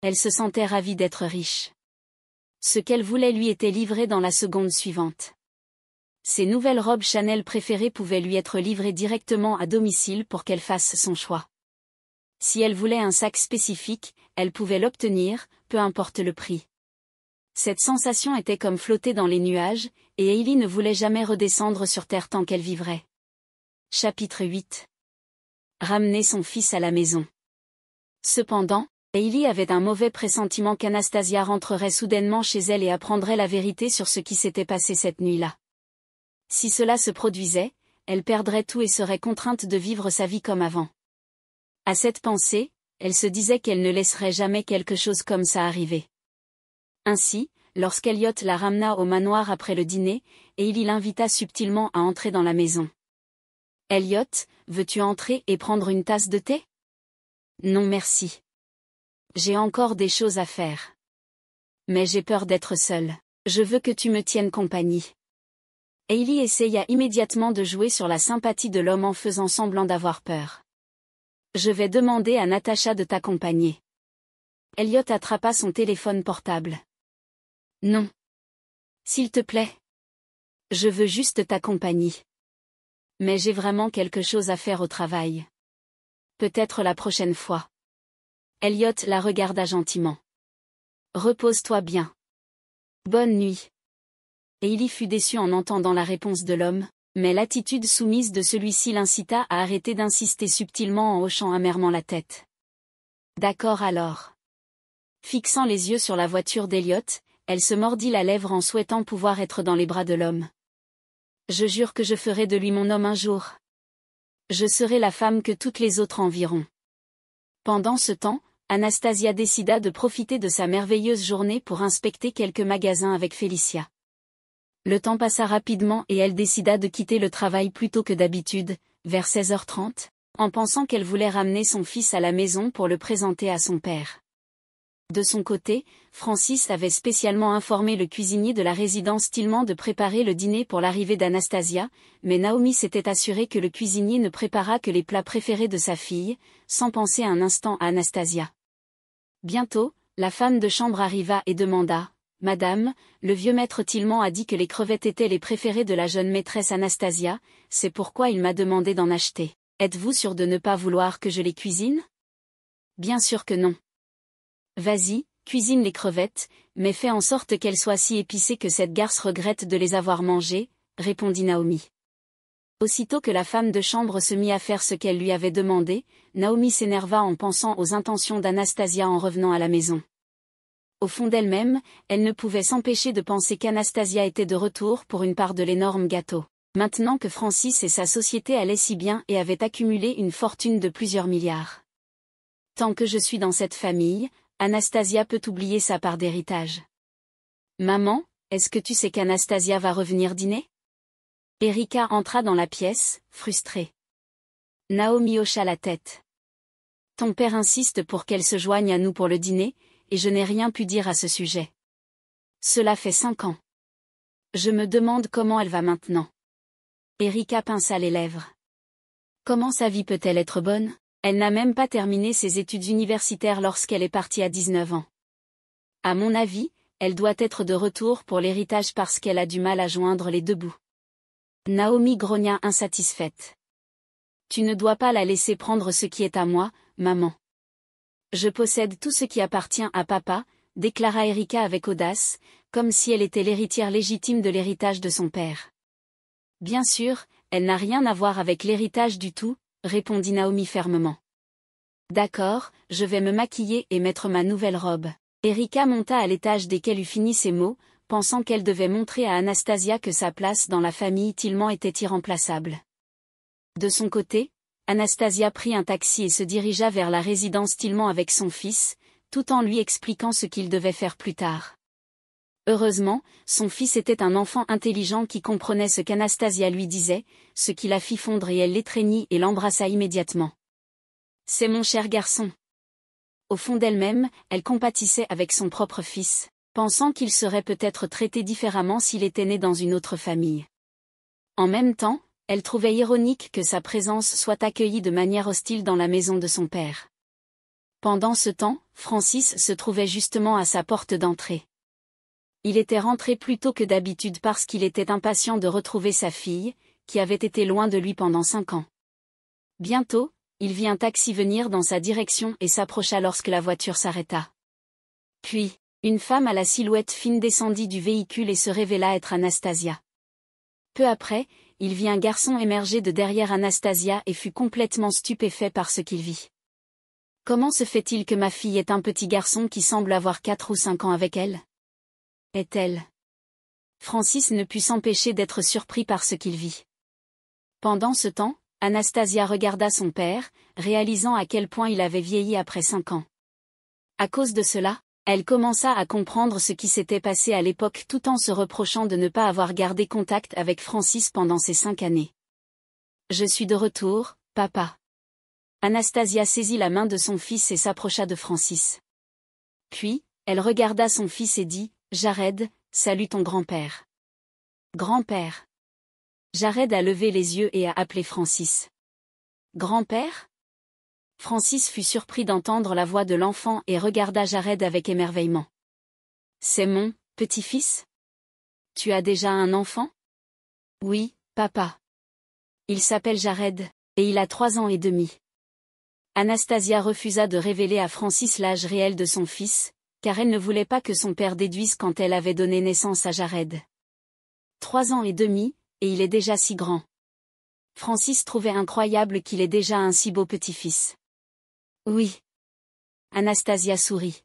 elle se sentait ravie d'être riche. Ce qu'elle voulait lui était livré dans la seconde suivante. Ses nouvelles robes Chanel préférées pouvaient lui être livrées directement à domicile pour qu'elle fasse son choix. Si elle voulait un sac spécifique, elle pouvait l'obtenir, peu importe le prix. Cette sensation était comme flotter dans les nuages, et Hailey ne voulait jamais redescendre sur Terre tant qu'elle vivrait. Chapitre 8 Ramener son fils à la maison. Cependant, Hailey avait un mauvais pressentiment qu'Anastasia rentrerait soudainement chez elle et apprendrait la vérité sur ce qui s'était passé cette nuit-là. Si cela se produisait, elle perdrait tout et serait contrainte de vivre sa vie comme avant. À cette pensée, elle se disait qu'elle ne laisserait jamais quelque chose comme ça arriver. Ainsi, lorsqu'Eliot la ramena au manoir après le dîner, Hailey l'invita subtilement à entrer dans la maison. Elliot, veux-tu entrer et prendre une tasse de thé Non merci j'ai encore des choses à faire. Mais j'ai peur d'être seule. Je veux que tu me tiennes compagnie. Hailey essaya immédiatement de jouer sur la sympathie de l'homme en faisant semblant d'avoir peur. Je vais demander à Natacha de t'accompagner. Elliot attrapa son téléphone portable. Non. S'il te plaît. Je veux juste ta compagnie. Mais j'ai vraiment quelque chose à faire au travail. Peut-être la prochaine fois. Elliot la regarda gentiment. Repose-toi bien. Bonne nuit. Et il y fut déçu en entendant la réponse de l'homme, mais l'attitude soumise de celui-ci l'incita à arrêter d'insister subtilement en hochant amèrement la tête. D'accord alors. Fixant les yeux sur la voiture d'Elliot, elle se mordit la lèvre en souhaitant pouvoir être dans les bras de l'homme. Je jure que je ferai de lui mon homme un jour. Je serai la femme que toutes les autres environt. Pendant ce temps, Anastasia décida de profiter de sa merveilleuse journée pour inspecter quelques magasins avec Félicia. Le temps passa rapidement et elle décida de quitter le travail plus tôt que d'habitude, vers 16h30, en pensant qu'elle voulait ramener son fils à la maison pour le présenter à son père. De son côté, Francis avait spécialement informé le cuisinier de la résidence Tillman de préparer le dîner pour l'arrivée d'Anastasia, mais Naomi s'était assurée que le cuisinier ne prépara que les plats préférés de sa fille, sans penser un instant à Anastasia. Bientôt, la femme de chambre arriva et demanda « Madame, le vieux maître Tilman a dit que les crevettes étaient les préférées de la jeune maîtresse Anastasia, c'est pourquoi il m'a demandé d'en acheter. Êtes-vous sûr de ne pas vouloir que je les cuisine ?»« Bien sûr que non. Vas-y, cuisine les crevettes, mais fais en sorte qu'elles soient si épicées que cette garce regrette de les avoir mangées, répondit Naomi. Aussitôt que la femme de chambre se mit à faire ce qu'elle lui avait demandé, Naomi s'énerva en pensant aux intentions d'Anastasia en revenant à la maison. Au fond d'elle-même, elle ne pouvait s'empêcher de penser qu'Anastasia était de retour pour une part de l'énorme gâteau. Maintenant que Francis et sa société allaient si bien et avaient accumulé une fortune de plusieurs milliards. Tant que je suis dans cette famille, Anastasia peut oublier sa part d'héritage. Maman, est-ce que tu sais qu'Anastasia va revenir dîner Erika entra dans la pièce, frustrée. Naomi hocha la tête. Ton père insiste pour qu'elle se joigne à nous pour le dîner, et je n'ai rien pu dire à ce sujet. Cela fait cinq ans. Je me demande comment elle va maintenant. Erika pinça les lèvres. Comment sa vie peut-elle être bonne Elle n'a même pas terminé ses études universitaires lorsqu'elle est partie à 19 ans. À mon avis, elle doit être de retour pour l'héritage parce qu'elle a du mal à joindre les deux bouts. Naomi grogna insatisfaite. Tu ne dois pas la laisser prendre ce qui est à moi, maman. Je possède tout ce qui appartient à papa, déclara Erika avec audace, comme si elle était l'héritière légitime de l'héritage de son père. Bien sûr, elle n'a rien à voir avec l'héritage du tout, répondit Naomi fermement. D'accord, je vais me maquiller et mettre ma nouvelle robe. Erika monta à l'étage dès qu'elle eut fini ses mots, pensant qu'elle devait montrer à Anastasia que sa place dans la famille Tillman était irremplaçable. De son côté, Anastasia prit un taxi et se dirigea vers la résidence Tillman avec son fils, tout en lui expliquant ce qu'il devait faire plus tard. Heureusement, son fils était un enfant intelligent qui comprenait ce qu'Anastasia lui disait, ce qui la fit fondre et elle l'étreignit et l'embrassa immédiatement. C'est mon cher garçon. Au fond d'elle-même, elle compatissait avec son propre fils pensant qu'il serait peut-être traité différemment s'il était né dans une autre famille. En même temps, elle trouvait ironique que sa présence soit accueillie de manière hostile dans la maison de son père. Pendant ce temps, Francis se trouvait justement à sa porte d'entrée. Il était rentré plus tôt que d'habitude parce qu'il était impatient de retrouver sa fille, qui avait été loin de lui pendant cinq ans. Bientôt, il vit un taxi venir dans sa direction et s'approcha lorsque la voiture s'arrêta. Puis, une femme à la silhouette fine descendit du véhicule et se révéla être Anastasia. Peu après, il vit un garçon émerger de derrière Anastasia et fut complètement stupéfait par ce qu'il vit. Comment se fait-il que ma fille ait un petit garçon qui semble avoir quatre ou cinq ans avec elle Est-elle Francis ne put s'empêcher d'être surpris par ce qu'il vit. Pendant ce temps, Anastasia regarda son père, réalisant à quel point il avait vieilli après cinq ans. À cause de cela, elle commença à comprendre ce qui s'était passé à l'époque tout en se reprochant de ne pas avoir gardé contact avec Francis pendant ces cinq années. Je suis de retour, papa. Anastasia saisit la main de son fils et s'approcha de Francis. Puis, elle regarda son fils et dit, Jared, salue ton grand-père. Grand-père. Jared a levé les yeux et a appelé Francis. Grand-père Francis fut surpris d'entendre la voix de l'enfant et regarda Jared avec émerveillement. C'est mon petit-fils Tu as déjà un enfant Oui, papa. Il s'appelle Jared, et il a trois ans et demi. Anastasia refusa de révéler à Francis l'âge réel de son fils, car elle ne voulait pas que son père déduise quand elle avait donné naissance à Jared. Trois ans et demi, et il est déjà si grand. Francis trouvait incroyable qu'il ait déjà un si beau petit-fils. Oui. Anastasia sourit.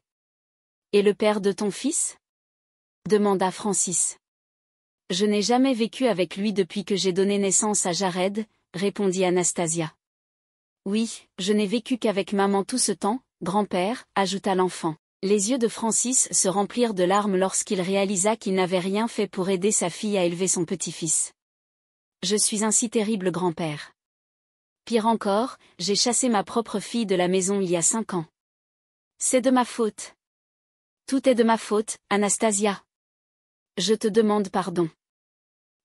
Et le père de ton fils demanda Francis. Je n'ai jamais vécu avec lui depuis que j'ai donné naissance à Jared, répondit Anastasia. Oui, je n'ai vécu qu'avec maman tout ce temps, grand-père, ajouta l'enfant. Les yeux de Francis se remplirent de larmes lorsqu'il réalisa qu'il n'avait rien fait pour aider sa fille à élever son petit-fils. Je suis un si terrible grand-père. Pire encore, j'ai chassé ma propre fille de la maison il y a cinq ans. C'est de ma faute. Tout est de ma faute, Anastasia. Je te demande pardon.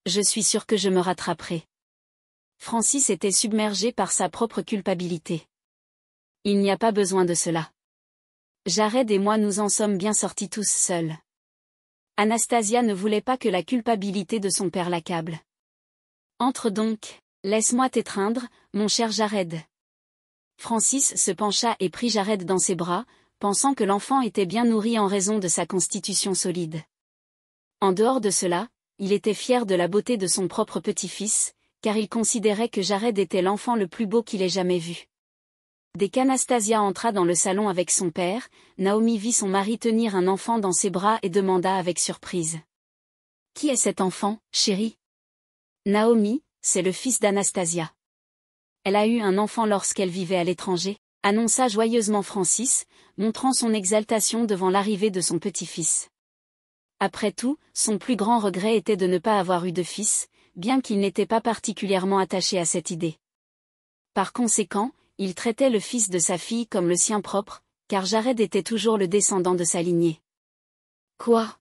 Je suis sûre que je me rattraperai. Francis était submergé par sa propre culpabilité. Il n'y a pas besoin de cela. Jared et moi nous en sommes bien sortis tous seuls. Anastasia ne voulait pas que la culpabilité de son père l'accable. Entre donc. Laisse-moi t'étreindre, mon cher Jared. Francis se pencha et prit Jared dans ses bras, pensant que l'enfant était bien nourri en raison de sa constitution solide. En dehors de cela, il était fier de la beauté de son propre petit-fils, car il considérait que Jared était l'enfant le plus beau qu'il ait jamais vu. Dès qu'Anastasia entra dans le salon avec son père, Naomi vit son mari tenir un enfant dans ses bras et demanda avec surprise. Qui est cet enfant, chérie Naomi, c'est le fils d'Anastasia. Elle a eu un enfant lorsqu'elle vivait à l'étranger, annonça joyeusement Francis, montrant son exaltation devant l'arrivée de son petit-fils. Après tout, son plus grand regret était de ne pas avoir eu de fils, bien qu'il n'était pas particulièrement attaché à cette idée. Par conséquent, il traitait le fils de sa fille comme le sien propre, car Jared était toujours le descendant de sa lignée. Quoi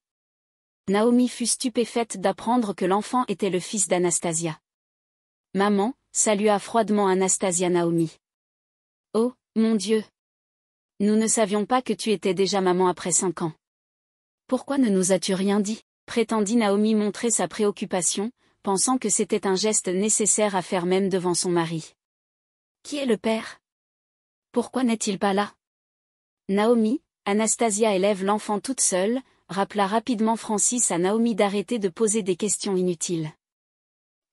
Naomi fut stupéfaite d'apprendre que l'enfant était le fils d'Anastasia. Maman, salua froidement Anastasia Naomi. Oh, mon Dieu. Nous ne savions pas que tu étais déjà maman après cinq ans. Pourquoi ne nous as-tu rien dit prétendit Naomi montrer sa préoccupation, pensant que c'était un geste nécessaire à faire même devant son mari. Qui est le père Pourquoi n'est-il pas là Naomi, Anastasia élève l'enfant toute seule, rappela rapidement Francis à Naomi d'arrêter de poser des questions inutiles.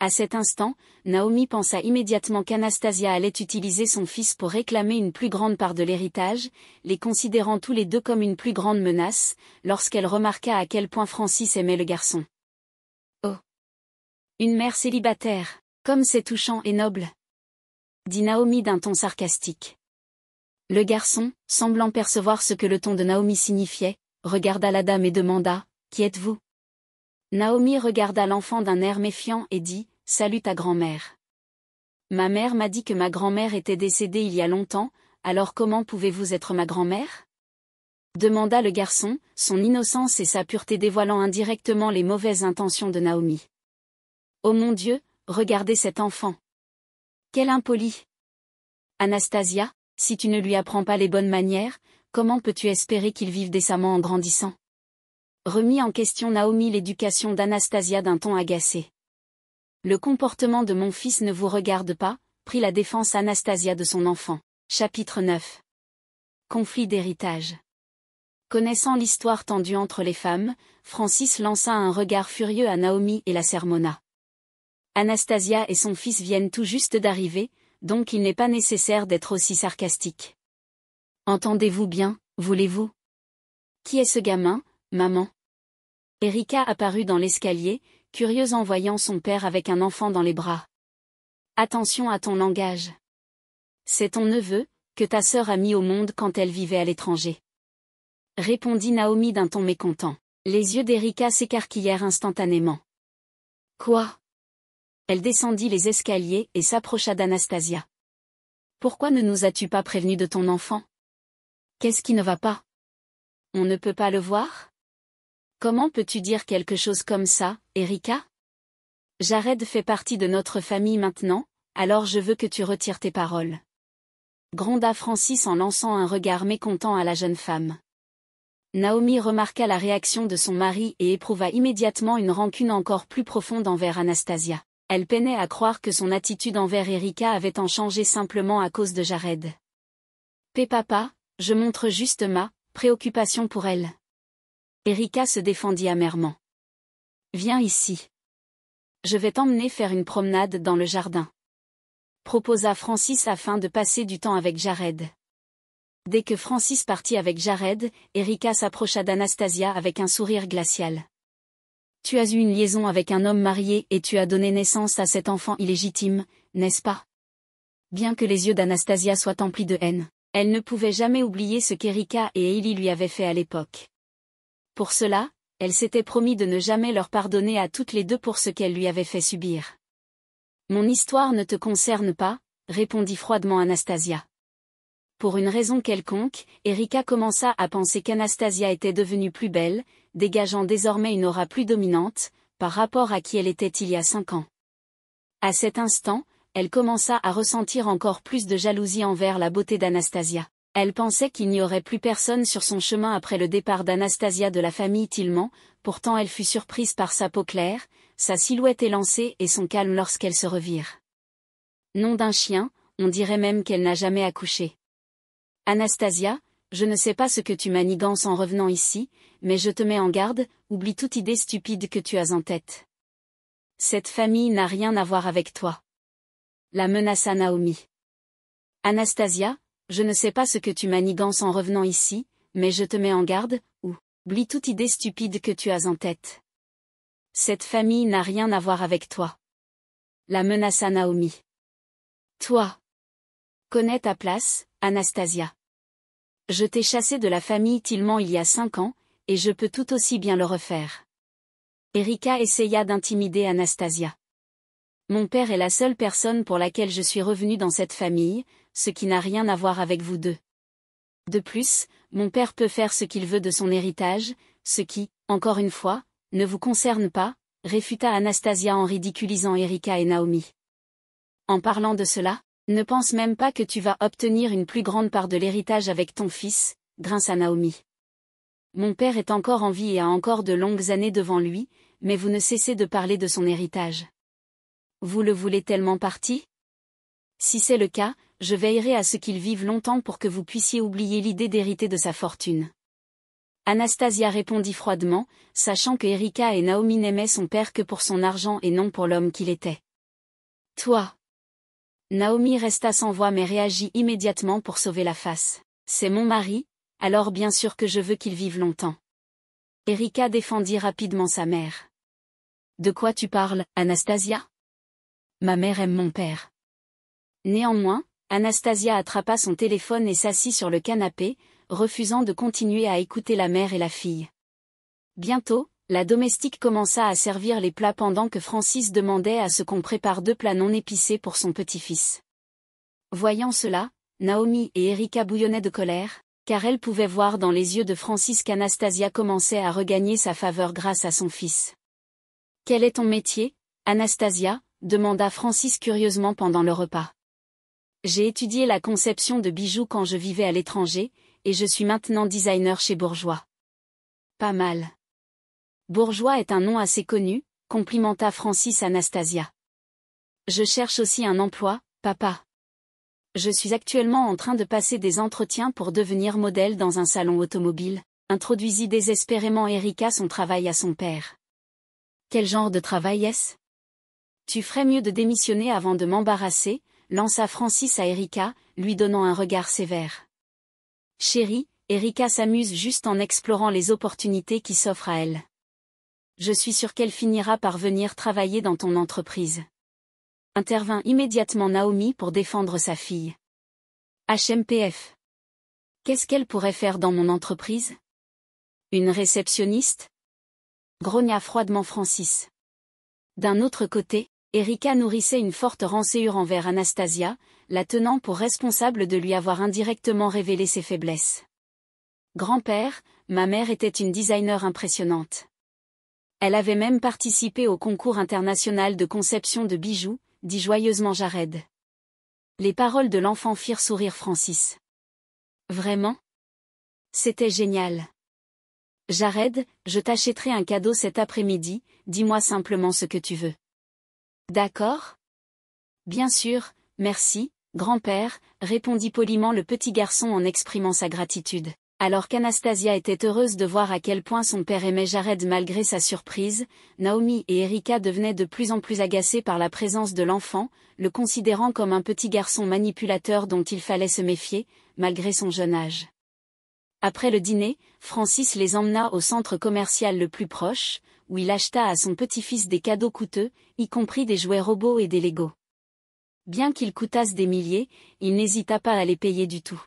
À cet instant, Naomi pensa immédiatement qu'Anastasia allait utiliser son fils pour réclamer une plus grande part de l'héritage, les considérant tous les deux comme une plus grande menace, lorsqu'elle remarqua à quel point Francis aimait le garçon. Oh Une mère célibataire, comme c'est touchant et noble dit Naomi d'un ton sarcastique. Le garçon, semblant percevoir ce que le ton de Naomi signifiait, regarda la dame et demanda, Qui êtes-vous Naomi regarda l'enfant d'un air méfiant et dit, Salut ta grand-mère. Ma mère m'a dit que ma grand-mère était décédée il y a longtemps, alors comment pouvez-vous être ma grand-mère demanda le garçon, son innocence et sa pureté dévoilant indirectement les mauvaises intentions de Naomi. Oh mon Dieu, regardez cet enfant. Quel impoli. Anastasia, si tu ne lui apprends pas les bonnes manières, comment peux-tu espérer qu'il vive décemment en grandissant remis en question Naomi l'éducation d'Anastasia d'un ton agacé. Le comportement de mon fils ne vous regarde pas, prit la défense Anastasia de son enfant. Chapitre 9 Conflit d'héritage Connaissant l'histoire tendue entre les femmes, Francis lança un regard furieux à Naomi et la sermonna. Anastasia et son fils viennent tout juste d'arriver, donc il n'est pas nécessaire d'être aussi sarcastique. Entendez-vous bien, voulez-vous Qui est ce gamin, maman Erika apparut dans l'escalier, curieuse en voyant son père avec un enfant dans les bras. Attention à ton langage. C'est ton neveu, que ta sœur a mis au monde quand elle vivait à l'étranger. Répondit Naomi d'un ton mécontent. Les yeux d'Erika s'écarquillèrent instantanément. Quoi Elle descendit les escaliers et s'approcha d'Anastasia. Pourquoi ne nous as-tu pas prévenu de ton enfant Qu'est-ce qui ne va pas On ne peut pas le voir Comment peux-tu dire quelque chose comme ça, Erika Jared fait partie de notre famille maintenant, alors je veux que tu retires tes paroles. Gronda Francis en lançant un regard mécontent à la jeune femme. Naomi remarqua la réaction de son mari et éprouva immédiatement une rancune encore plus profonde envers Anastasia. Elle peinait à croire que son attitude envers Erika avait en changé simplement à cause de Jared. Pépapa, je montre juste ma préoccupation pour elle. Erika se défendit amèrement. Viens ici. Je vais t'emmener faire une promenade dans le jardin. Proposa Francis afin de passer du temps avec Jared. Dès que Francis partit avec Jared, Erika s'approcha d'Anastasia avec un sourire glacial. Tu as eu une liaison avec un homme marié et tu as donné naissance à cet enfant illégitime, n'est-ce pas Bien que les yeux d'Anastasia soient emplis de haine, elle ne pouvait jamais oublier ce qu'Erika et Ellie lui avaient fait à l'époque. Pour cela, elle s'était promis de ne jamais leur pardonner à toutes les deux pour ce qu'elle lui avait fait subir. Mon histoire ne te concerne pas, répondit froidement Anastasia. Pour une raison quelconque, Erika commença à penser qu'Anastasia était devenue plus belle, dégageant désormais une aura plus dominante, par rapport à qui elle était il y a cinq ans. À cet instant, elle commença à ressentir encore plus de jalousie envers la beauté d'Anastasia. Elle pensait qu'il n'y aurait plus personne sur son chemin après le départ d'Anastasia de la famille Tillman, pourtant elle fut surprise par sa peau claire, sa silhouette élancée et son calme lorsqu'elle se revire. Nom d'un chien, on dirait même qu'elle n'a jamais accouché. Anastasia, je ne sais pas ce que tu manigances en revenant ici, mais je te mets en garde, oublie toute idée stupide que tu as en tête. Cette famille n'a rien à voir avec toi. La menace à Naomi. Anastasia, je ne sais pas ce que tu manigances en revenant ici, mais je te mets en garde, ou, oublie toute idée stupide que tu as en tête. Cette famille n'a rien à voir avec toi. La menace à Naomi. Toi. Connais ta place, Anastasia. Je t'ai chassé de la famille Tillement il y a cinq ans, et je peux tout aussi bien le refaire. Erika essaya d'intimider Anastasia. Mon père est la seule personne pour laquelle je suis revenue dans cette famille, ce qui n'a rien à voir avec vous deux. De plus, mon père peut faire ce qu'il veut de son héritage, ce qui, encore une fois, ne vous concerne pas, réfuta Anastasia en ridiculisant Erika et Naomi. En parlant de cela, ne pense même pas que tu vas obtenir une plus grande part de l'héritage avec ton fils, à Naomi. Mon père est encore en vie et a encore de longues années devant lui, mais vous ne cessez de parler de son héritage. Vous le voulez tellement parti si c'est le cas, je veillerai à ce qu'il vive longtemps pour que vous puissiez oublier l'idée d'hériter de sa fortune. Anastasia répondit froidement, sachant que Erika et Naomi n'aimaient son père que pour son argent et non pour l'homme qu'il était. Toi Naomi resta sans voix mais réagit immédiatement pour sauver la face. C'est mon mari, alors bien sûr que je veux qu'il vive longtemps. Erika défendit rapidement sa mère. De quoi tu parles, Anastasia Ma mère aime mon père. Néanmoins, Anastasia attrapa son téléphone et s'assit sur le canapé, refusant de continuer à écouter la mère et la fille. Bientôt, la domestique commença à servir les plats pendant que Francis demandait à ce qu'on prépare deux plats non épicés pour son petit-fils. Voyant cela, Naomi et Erika bouillonnaient de colère, car elles pouvaient voir dans les yeux de Francis qu'Anastasia commençait à regagner sa faveur grâce à son fils. Quel est ton métier, Anastasia demanda Francis curieusement pendant le repas. J'ai étudié la conception de bijoux quand je vivais à l'étranger, et je suis maintenant designer chez Bourgeois. Pas mal. Bourgeois est un nom assez connu, complimenta Francis Anastasia. Je cherche aussi un emploi, papa. Je suis actuellement en train de passer des entretiens pour devenir modèle dans un salon automobile, introduisit désespérément Erika son travail à son père. Quel genre de travail est-ce Tu ferais mieux de démissionner avant de m'embarrasser, lança Francis à Erika, lui donnant un regard sévère. Chérie, Erika s'amuse juste en explorant les opportunités qui s'offrent à elle. Je suis sûre qu'elle finira par venir travailler dans ton entreprise. Intervint immédiatement Naomi pour défendre sa fille. HMPF. Qu'est-ce qu'elle pourrait faire dans mon entreprise Une réceptionniste grogna froidement Francis. D'un autre côté, Erika nourrissait une forte rancéure envers Anastasia, la tenant pour responsable de lui avoir indirectement révélé ses faiblesses. Grand-père, ma mère était une designer impressionnante. Elle avait même participé au concours international de conception de bijoux, dit joyeusement Jared. Les paroles de l'enfant firent sourire Francis. Vraiment C'était génial. Jared, je t'achèterai un cadeau cet après-midi, dis-moi simplement ce que tu veux. D'accord Bien sûr, merci, grand-père, répondit poliment le petit garçon en exprimant sa gratitude. Alors qu'Anastasia était heureuse de voir à quel point son père aimait Jared malgré sa surprise, Naomi et Erika devenaient de plus en plus agacées par la présence de l'enfant, le considérant comme un petit garçon manipulateur dont il fallait se méfier, malgré son jeune âge. Après le dîner, Francis les emmena au centre commercial le plus proche, où il acheta à son petit-fils des cadeaux coûteux, y compris des jouets robots et des Legos. Bien qu'ils coûtassent des milliers, il n'hésita pas à les payer du tout.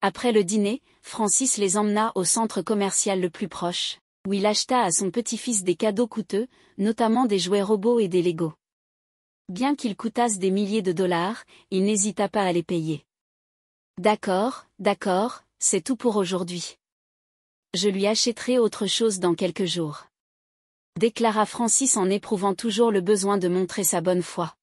Après le dîner, Francis les emmena au centre commercial le plus proche, où il acheta à son petit-fils des cadeaux coûteux, notamment des jouets robots et des Legos. Bien qu'ils coûtassent des milliers de dollars, il n'hésita pas à les payer. D'accord, d'accord, c'est tout pour aujourd'hui. Je lui achèterai autre chose dans quelques jours déclara Francis en éprouvant toujours le besoin de montrer sa bonne foi.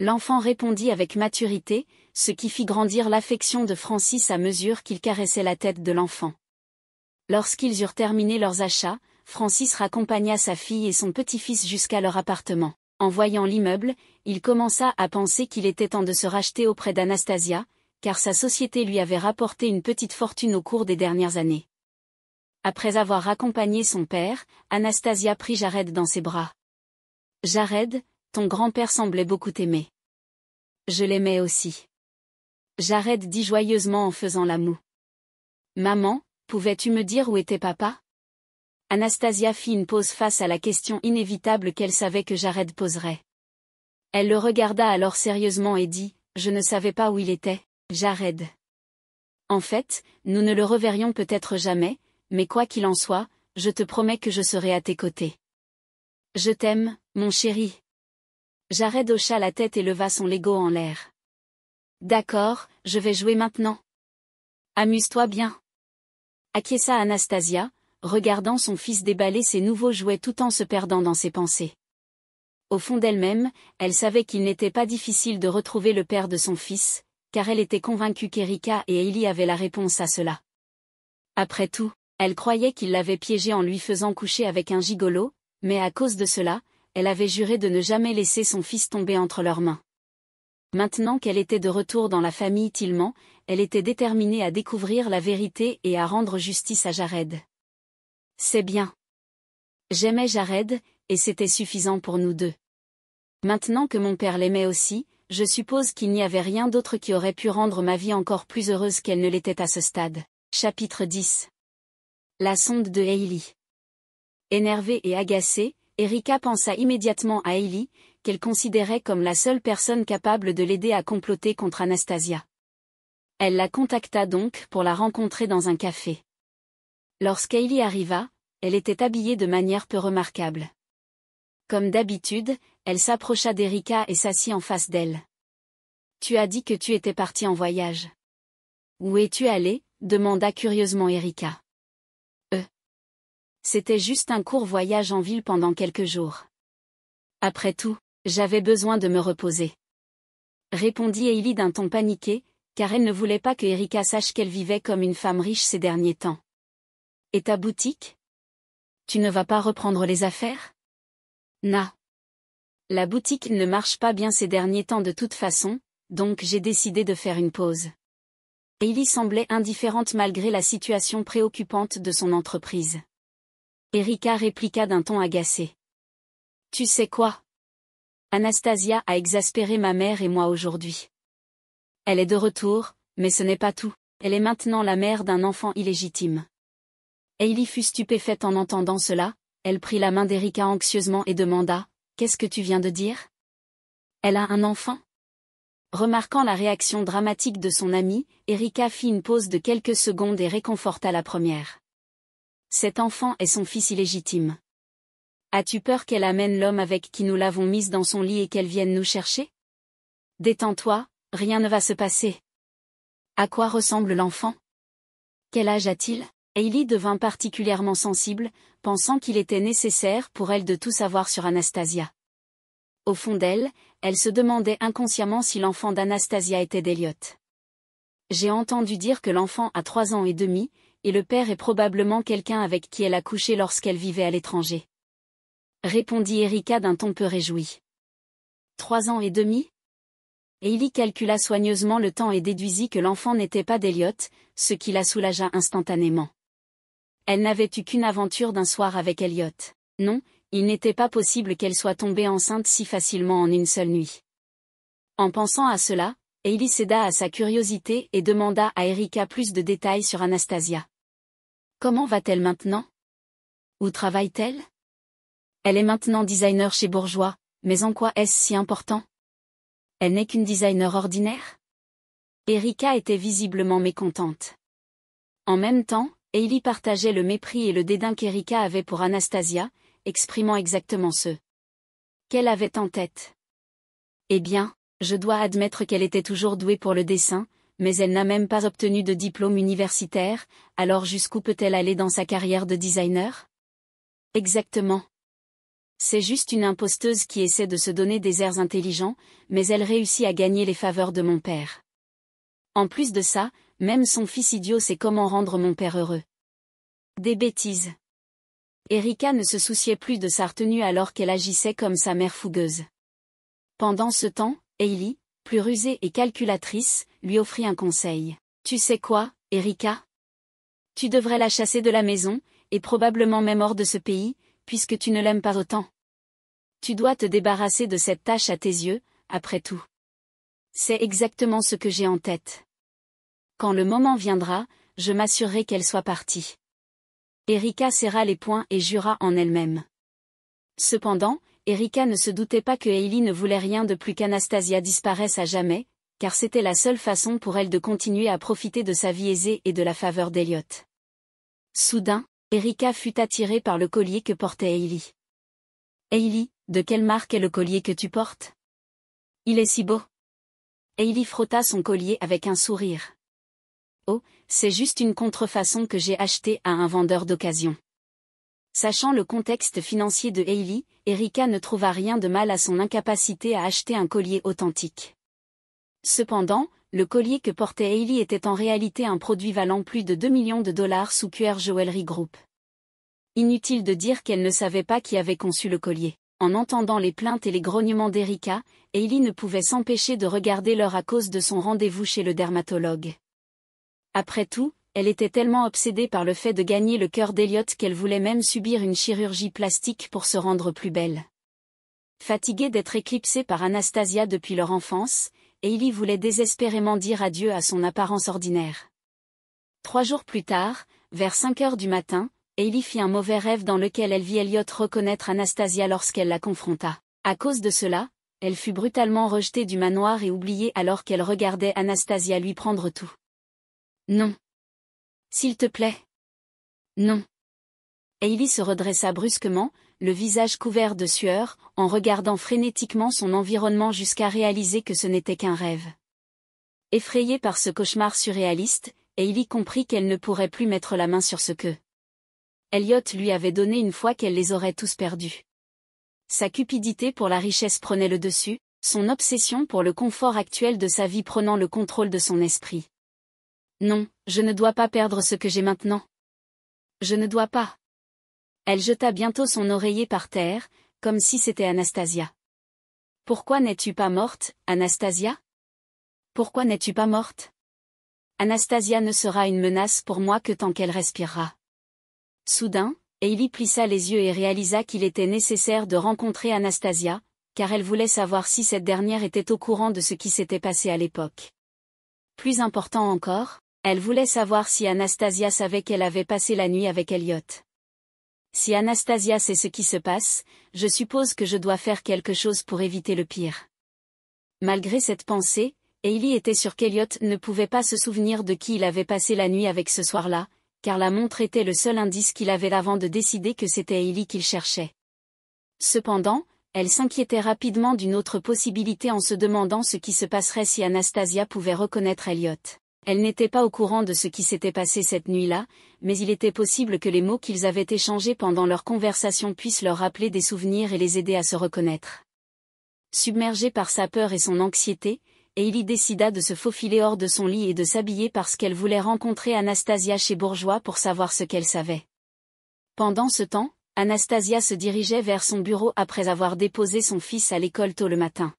L'enfant répondit avec maturité, ce qui fit grandir l'affection de Francis à mesure qu'il caressait la tête de l'enfant. Lorsqu'ils eurent terminé leurs achats, Francis raccompagna sa fille et son petit-fils jusqu'à leur appartement. En voyant l'immeuble, il commença à penser qu'il était temps de se racheter auprès d'Anastasia, car sa société lui avait rapporté une petite fortune au cours des dernières années. Après avoir accompagné son père, Anastasia prit Jared dans ses bras. Jared, ton grand-père semblait beaucoup t'aimer. Je l'aimais aussi. Jared dit joyeusement en faisant la moue. Maman, pouvais-tu me dire où était papa Anastasia fit une pause face à la question inévitable qu'elle savait que Jared poserait. Elle le regarda alors sérieusement et dit, Je ne savais pas où il était, Jared. En fait, nous ne le reverrions peut-être jamais, mais quoi qu'il en soit, je te promets que je serai à tes côtés. Je t'aime, mon chéri. Jared hocha la tête et leva son Lego en l'air. D'accord, je vais jouer maintenant. Amuse-toi bien. Acquiesça Anastasia, regardant son fils déballer ses nouveaux jouets tout en se perdant dans ses pensées. Au fond d'elle-même, elle savait qu'il n'était pas difficile de retrouver le père de son fils, car elle était convaincue qu'Erika et Ellie avaient la réponse à cela. Après tout, elle croyait qu'il l'avait piégée en lui faisant coucher avec un gigolo, mais à cause de cela, elle avait juré de ne jamais laisser son fils tomber entre leurs mains. Maintenant qu'elle était de retour dans la famille Tillman, elle était déterminée à découvrir la vérité et à rendre justice à Jared. C'est bien. J'aimais Jared, et c'était suffisant pour nous deux. Maintenant que mon père l'aimait aussi, je suppose qu'il n'y avait rien d'autre qui aurait pu rendre ma vie encore plus heureuse qu'elle ne l'était à ce stade. Chapitre 10 la sonde de Hailey. Énervée et agacée, Erika pensa immédiatement à Hailey, qu'elle considérait comme la seule personne capable de l'aider à comploter contre Anastasia. Elle la contacta donc pour la rencontrer dans un café. Lorsqu'Hailey arriva, elle était habillée de manière peu remarquable. Comme d'habitude, elle s'approcha d'Erika et s'assit en face d'elle. Tu as dit que tu étais partie en voyage. Où es-tu allée demanda curieusement Erika. C'était juste un court voyage en ville pendant quelques jours. Après tout, j'avais besoin de me reposer. Répondit Ellie d'un ton paniqué, car elle ne voulait pas que Erika sache qu'elle vivait comme une femme riche ces derniers temps. Et ta boutique Tu ne vas pas reprendre les affaires Na. La boutique ne marche pas bien ces derniers temps de toute façon, donc j'ai décidé de faire une pause. Ellie semblait indifférente malgré la situation préoccupante de son entreprise. Erika répliqua d'un ton agacé. Tu sais quoi Anastasia a exaspéré ma mère et moi aujourd'hui. Elle est de retour, mais ce n'est pas tout, elle est maintenant la mère d'un enfant illégitime. Hailey fut stupéfaite en entendant cela, elle prit la main d'Erika anxieusement et demanda, Qu'est-ce que tu viens de dire Elle a un enfant Remarquant la réaction dramatique de son amie, Erika fit une pause de quelques secondes et réconforta la première. Cet enfant est son fils illégitime. As-tu peur qu'elle amène l'homme avec qui nous l'avons mise dans son lit et qu'elle vienne nous chercher Détends-toi, rien ne va se passer. À quoi ressemble l'enfant Quel âge a-t-il Hailey devint particulièrement sensible, pensant qu'il était nécessaire pour elle de tout savoir sur Anastasia. Au fond d'elle, elle se demandait inconsciemment si l'enfant d'Anastasia était d'Eliot. J'ai entendu dire que l'enfant a trois ans et demi, et le père est probablement quelqu'un avec qui elle a couché lorsqu'elle vivait à l'étranger. Répondit Erika d'un ton peu réjoui. Trois ans et demi Et calcula soigneusement le temps et déduisit que l'enfant n'était pas d'Eliot, ce qui la soulagea instantanément. Elle n'avait eu qu'une aventure d'un soir avec Elliot. Non, il n'était pas possible qu'elle soit tombée enceinte si facilement en une seule nuit. En pensant à cela, Hailey céda à sa curiosité et demanda à Erika plus de détails sur Anastasia. Comment va-t-elle maintenant Où travaille-t-elle Elle est maintenant designer chez Bourgeois, mais en quoi est-ce si important Elle n'est qu'une designer ordinaire Erika était visiblement mécontente. En même temps, Ellie partageait le mépris et le dédain qu'Erika avait pour Anastasia, exprimant exactement ce qu'elle avait en tête. Eh bien, je dois admettre qu'elle était toujours douée pour le dessin, mais elle n'a même pas obtenu de diplôme universitaire, alors jusqu'où peut-elle aller dans sa carrière de designer Exactement. C'est juste une imposteuse qui essaie de se donner des airs intelligents, mais elle réussit à gagner les faveurs de mon père. En plus de ça, même son fils idiot sait comment rendre mon père heureux. Des bêtises. Erika ne se souciait plus de sa retenue alors qu'elle agissait comme sa mère fougueuse. Pendant ce temps, Hailey, plus rusée et calculatrice, lui offrit un conseil. Tu sais quoi, Erika Tu devrais la chasser de la maison, et probablement même hors de ce pays, puisque tu ne l'aimes pas autant. Tu dois te débarrasser de cette tâche à tes yeux, après tout. C'est exactement ce que j'ai en tête. Quand le moment viendra, je m'assurerai qu'elle soit partie. Erika serra les poings et jura en elle-même. Cependant, Erika ne se doutait pas que Hailey ne voulait rien de plus qu'Anastasia disparaisse à jamais, car c'était la seule façon pour elle de continuer à profiter de sa vie aisée et de la faveur d'Eliot. Soudain, Erika fut attirée par le collier que portait Hailey. Hailey, de quelle marque est le collier que tu portes Il est si beau. Hailey frotta son collier avec un sourire. Oh, c'est juste une contrefaçon que j'ai achetée à un vendeur d'occasion. Sachant le contexte financier de Hailey, Erika ne trouva rien de mal à son incapacité à acheter un collier authentique. Cependant, le collier que portait Hailey était en réalité un produit valant plus de 2 millions de dollars sous QR Jewelry Group. Inutile de dire qu'elle ne savait pas qui avait conçu le collier. En entendant les plaintes et les grognements d'Erika, Hailey ne pouvait s'empêcher de regarder l'heure à cause de son rendez-vous chez le dermatologue. Après tout, elle était tellement obsédée par le fait de gagner le cœur d'Eliot qu'elle voulait même subir une chirurgie plastique pour se rendre plus belle. Fatiguée d'être éclipsée par Anastasia depuis leur enfance, Ellie voulait désespérément dire adieu à son apparence ordinaire. Trois jours plus tard, vers 5 heures du matin, Ellie fit un mauvais rêve dans lequel elle vit Elliot reconnaître Anastasia lorsqu'elle la confronta. À cause de cela, elle fut brutalement rejetée du manoir et oubliée alors qu'elle regardait Anastasia lui prendre tout. Non, s'il te plaît. Non. Hailey se redressa brusquement, le visage couvert de sueur, en regardant frénétiquement son environnement jusqu'à réaliser que ce n'était qu'un rêve. Effrayée par ce cauchemar surréaliste, Hailey comprit qu'elle ne pourrait plus mettre la main sur ce que Elliot lui avait donné une fois qu'elle les aurait tous perdus. Sa cupidité pour la richesse prenait le dessus, son obsession pour le confort actuel de sa vie prenant le contrôle de son esprit. Non, je ne dois pas perdre ce que j'ai maintenant. Je ne dois pas. Elle jeta bientôt son oreiller par terre, comme si c'était Anastasia. Pourquoi n'es-tu pas morte, Anastasia Pourquoi n'es-tu pas morte Anastasia ne sera une menace pour moi que tant qu'elle respirera. Soudain, Ailey plissa les yeux et réalisa qu'il était nécessaire de rencontrer Anastasia, car elle voulait savoir si cette dernière était au courant de ce qui s'était passé à l'époque. Plus important encore, elle voulait savoir si Anastasia savait qu'elle avait passé la nuit avec Elliot. Si Anastasia sait ce qui se passe, je suppose que je dois faire quelque chose pour éviter le pire. Malgré cette pensée, Hailey était sûre qu'Elliot ne pouvait pas se souvenir de qui il avait passé la nuit avec ce soir-là, car la montre était le seul indice qu'il avait avant de décider que c'était Hailey qu'il cherchait. Cependant, elle s'inquiétait rapidement d'une autre possibilité en se demandant ce qui se passerait si Anastasia pouvait reconnaître Elliot. Elle n'était pas au courant de ce qui s'était passé cette nuit-là, mais il était possible que les mots qu'ils avaient échangés pendant leur conversation puissent leur rappeler des souvenirs et les aider à se reconnaître. Submergée par sa peur et son anxiété, y décida de se faufiler hors de son lit et de s'habiller parce qu'elle voulait rencontrer Anastasia chez Bourgeois pour savoir ce qu'elle savait. Pendant ce temps, Anastasia se dirigeait vers son bureau après avoir déposé son fils à l'école tôt le matin.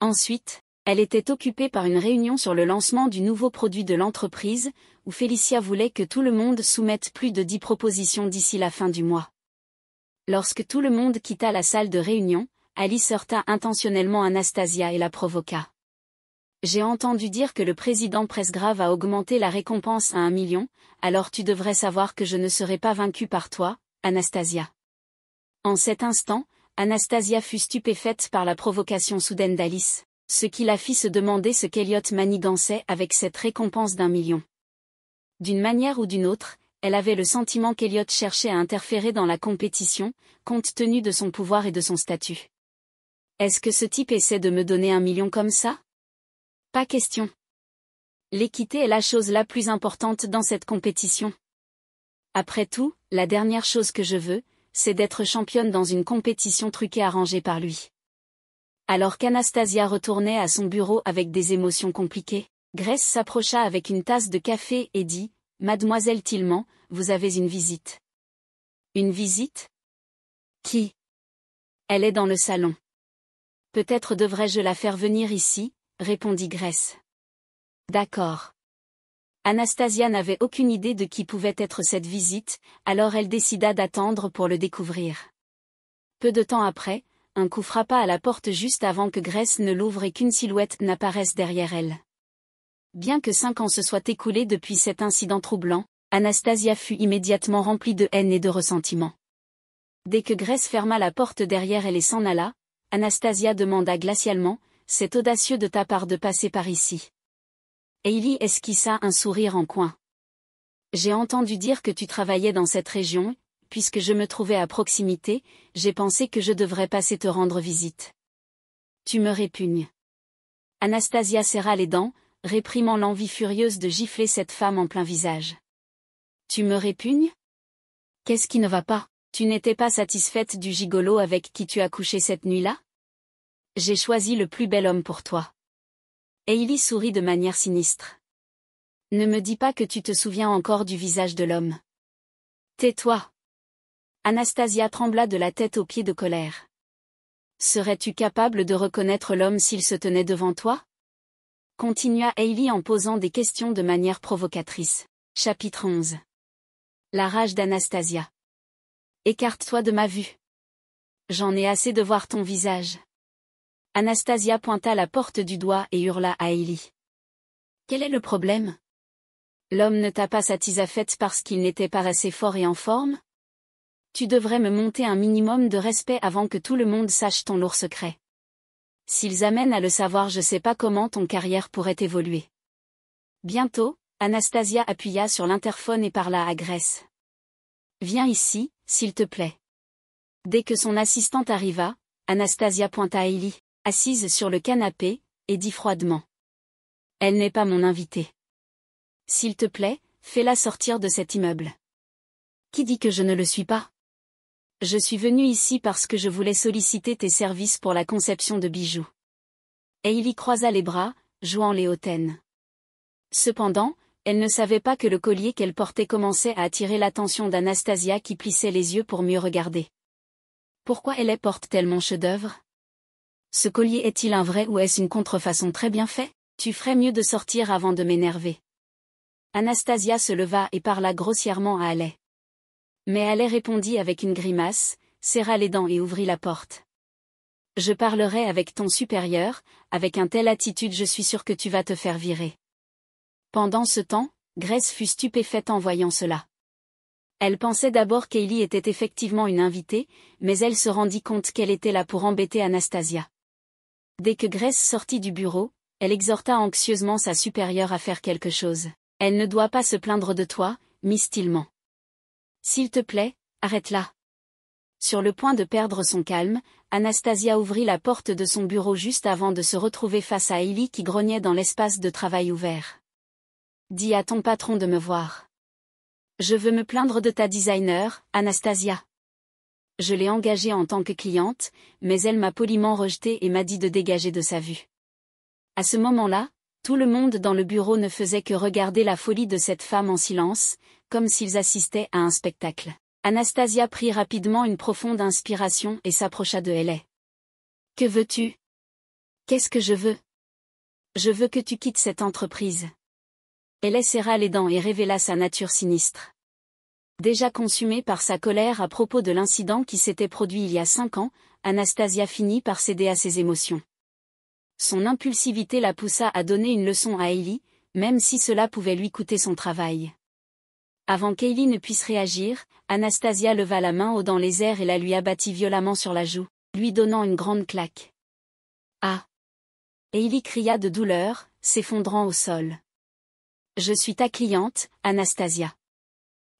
Ensuite, elle était occupée par une réunion sur le lancement du nouveau produit de l'entreprise, où Félicia voulait que tout le monde soumette plus de dix propositions d'ici la fin du mois. Lorsque tout le monde quitta la salle de réunion, Alice heurta intentionnellement Anastasia et la provoqua. J'ai entendu dire que le président Presgrave a augmenté la récompense à un million, alors tu devrais savoir que je ne serai pas vaincue par toi, Anastasia. En cet instant, Anastasia fut stupéfaite par la provocation soudaine d'Alice ce qui la fit se demander ce qu'Eliott manigançait avec cette récompense d'un million. D'une manière ou d'une autre, elle avait le sentiment qu'Eliott cherchait à interférer dans la compétition, compte tenu de son pouvoir et de son statut. Est-ce que ce type essaie de me donner un million comme ça Pas question. L'équité est la chose la plus importante dans cette compétition. Après tout, la dernière chose que je veux, c'est d'être championne dans une compétition truquée arrangée par lui. Alors qu'Anastasia retournait à son bureau avec des émotions compliquées, Grace s'approcha avec une tasse de café et dit « Mademoiselle Tillman, vous avez une visite. »« Une visite Qui ?»« Elle est dans le salon. »« Peut-être devrais-je la faire venir ici, » répondit Grace. « D'accord. » Anastasia n'avait aucune idée de qui pouvait être cette visite, alors elle décida d'attendre pour le découvrir. Peu de temps après, un coup frappa à la porte juste avant que Grace ne l'ouvre et qu'une silhouette n'apparaisse derrière elle. Bien que cinq ans se soient écoulés depuis cet incident troublant, Anastasia fut immédiatement remplie de haine et de ressentiment. Dès que Grace ferma la porte derrière elle et s'en alla, Anastasia demanda glacialement, C'est audacieux de ta part de passer par ici. Hailey esquissa un sourire en coin. J'ai entendu dire que tu travaillais dans cette région, puisque je me trouvais à proximité, j'ai pensé que je devrais passer te rendre visite. Tu me répugnes. Anastasia serra les dents, réprimant l'envie furieuse de gifler cette femme en plein visage. Tu me répugnes Qu'est-ce qui ne va pas Tu n'étais pas satisfaite du gigolo avec qui tu as couché cette nuit-là J'ai choisi le plus bel homme pour toi. y sourit de manière sinistre. Ne me dis pas que tu te souviens encore du visage de l'homme. Tais-toi. Anastasia trembla de la tête aux pieds de colère. Serais-tu capable de reconnaître l'homme s'il se tenait devant toi Continua Hailey en posant des questions de manière provocatrice. Chapitre 11 La rage d'Anastasia. Écarte-toi de ma vue. J'en ai assez de voir ton visage. Anastasia pointa la porte du doigt et hurla à Hailey. Quel est le problème L'homme ne t'a pas satisfaite parce qu'il n'était pas assez fort et en forme tu devrais me monter un minimum de respect avant que tout le monde sache ton lourd secret. S'ils amènent à le savoir je sais pas comment ton carrière pourrait évoluer. Bientôt, Anastasia appuya sur l'interphone et parla à Grèce. « Viens ici, s'il te plaît. Dès que son assistante arriva, Anastasia pointa Ellie, assise sur le canapé, et dit froidement. Elle n'est pas mon invitée. S'il te plaît, fais-la sortir de cet immeuble. Qui dit que je ne le suis pas je suis venu ici parce que je voulais solliciter tes services pour la conception de bijoux. Et il y croisa les bras, jouant les hautaines. Cependant, elle ne savait pas que le collier qu'elle portait commençait à attirer l'attention d'Anastasia qui plissait les yeux pour mieux regarder. Pourquoi elle porte-t-elle mon chef-d'œuvre Ce collier est-il un vrai ou est-ce une contrefaçon très bien fait Tu ferais mieux de sortir avant de m'énerver. Anastasia se leva et parla grossièrement à Allais. Mais Allais répondit avec une grimace, serra les dents et ouvrit la porte. Je parlerai avec ton supérieur, avec un telle attitude je suis sûr que tu vas te faire virer. Pendant ce temps, Grace fut stupéfaite en voyant cela. Elle pensait d'abord qu'Eily était effectivement une invitée, mais elle se rendit compte qu'elle était là pour embêter Anastasia. Dès que Grace sortit du bureau, elle exhorta anxieusement sa supérieure à faire quelque chose. Elle ne doit pas se plaindre de toi, Miss s'il te plaît, arrête là. Sur le point de perdre son calme, Anastasia ouvrit la porte de son bureau juste avant de se retrouver face à Ellie qui grognait dans l'espace de travail ouvert. Dis à ton patron de me voir. Je veux me plaindre de ta designer, Anastasia. Je l'ai engagée en tant que cliente, mais elle m'a poliment rejetée et m'a dit de dégager de sa vue. À ce moment-là, tout le monde dans le bureau ne faisait que regarder la folie de cette femme en silence, comme s'ils assistaient à un spectacle. Anastasia prit rapidement une profonde inspiration et s'approcha de Ellie. « Que veux-tu Qu'est-ce que je veux Je veux que tu quittes cette entreprise. Ellie serra les dents et révéla sa nature sinistre. Déjà consumée par sa colère à propos de l'incident qui s'était produit il y a cinq ans, Anastasia finit par céder à ses émotions. Son impulsivité la poussa à donner une leçon à Ellie, même si cela pouvait lui coûter son travail. Avant qu'Ailey ne puisse réagir, Anastasia leva la main haut dans les airs et la lui abattit violemment sur la joue, lui donnant une grande claque. Ah Ailey cria de douleur, s'effondrant au sol. Je suis ta cliente, Anastasia.